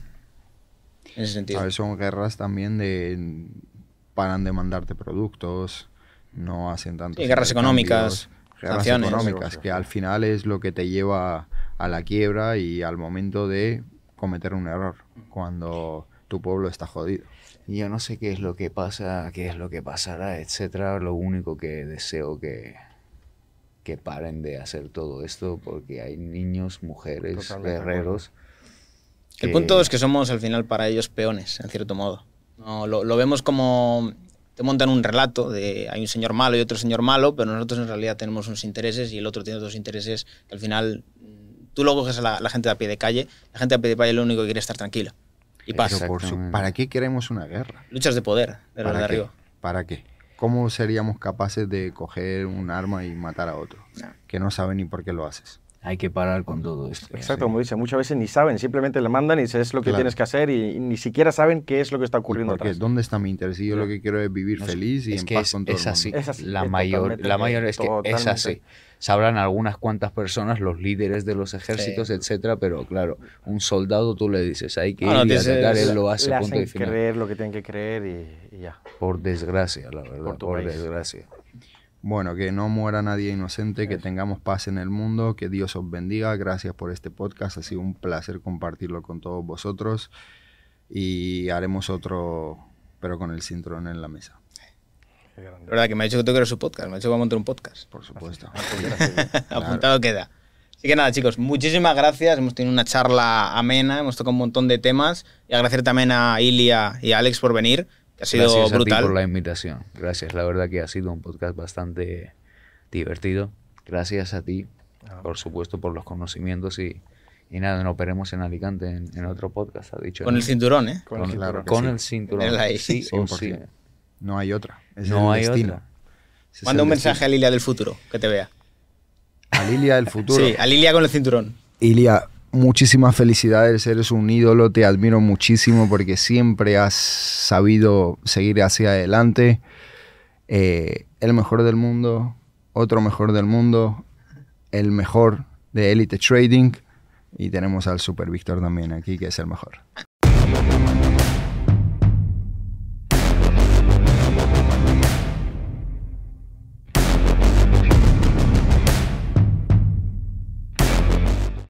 En ese sentido. son guerras también de. paran de mandarte productos, no hacen tanto. Sí, guerras económicas, guerras económicas, que al final es lo que te lleva a la quiebra y al momento de cometer un error cuando tu pueblo está jodido. Yo no sé qué es lo que pasa, qué es lo que pasará, etcétera. Lo único que deseo que que paren de hacer todo esto porque hay niños, mujeres, guerreros. El punto es que somos al final para ellos peones, en cierto modo. No, lo, lo, vemos como te montan un relato de hay un señor malo y otro señor malo, pero nosotros en realidad tenemos unos intereses y el otro tiene otros intereses que al final tú lo coges a la, gente de a pie de calle, la gente de a pie de calle lo único que quiere estar tranquila. Y pasa. ¿Para qué queremos una guerra? Luchas de poder, de de arriba. ¿Para qué? ¿Cómo seríamos capaces de coger un arma y matar a otro? Que no saben ni por qué lo haces. Hay que parar con todo esto. Exacto, como dice, muchas veces ni saben, simplemente le mandan y dices, es lo que tienes que hacer y, ni siquiera saben qué es lo que está ocurriendo. Porque ¿dónde está mi interés? yo lo que quiero es vivir feliz y en que paz es, con todo es así. Es así. La, mayor, la mayor es que es así sabrán algunas cuantas personas, los líderes de los ejércitos, etcétera, pero claro, un soldado tú le dices, hay que ah, ir él lo hace, final. creer lo que tienen que creer y, ya. Por desgracia, la verdad, por, desgracia. Bueno, que no muera nadie inocente, que tengamos paz en el mundo, que Dios os bendiga. Gracias por este podcast, ha sido un placer compartirlo con todos vosotros y haremos otro, pero con el cinturón en la mesa. La verdad que me ha dicho que tú quieres su podcast, me ha dicho que va a montar un podcast. Por supuesto. Apuntado queda. Así que nada, chicos, muchísimas gracias. Hemos tenido una charla amena, hemos tocado un montón de temas. Y agradecer también a Ilia y a Alex por venir, ha sido brutal. Gracias por la invitación. Gracias, la verdad que ha sido un podcast bastante divertido. Gracias a ti, ah. por supuesto, por los conocimientos y, y nada, nos veremos en Alicante en, otro podcast, ha dicho. Con el cinturón, ¿eh? Con, el, cinturón. sí. No hay otra. Es no destino. Manda un mensaje a Lilia del futuro, que te vea. A Lilia del futuro. sí, a Lilia con el cinturón. Lilia, muchísimas felicidades, eres un ídolo, te admiro muchísimo porque siempre has sabido seguir hacia adelante. Eh, el mejor del mundo, otro mejor del mundo, el mejor de Elite Trading. Y tenemos al Super Víctor también aquí, que es el mejor.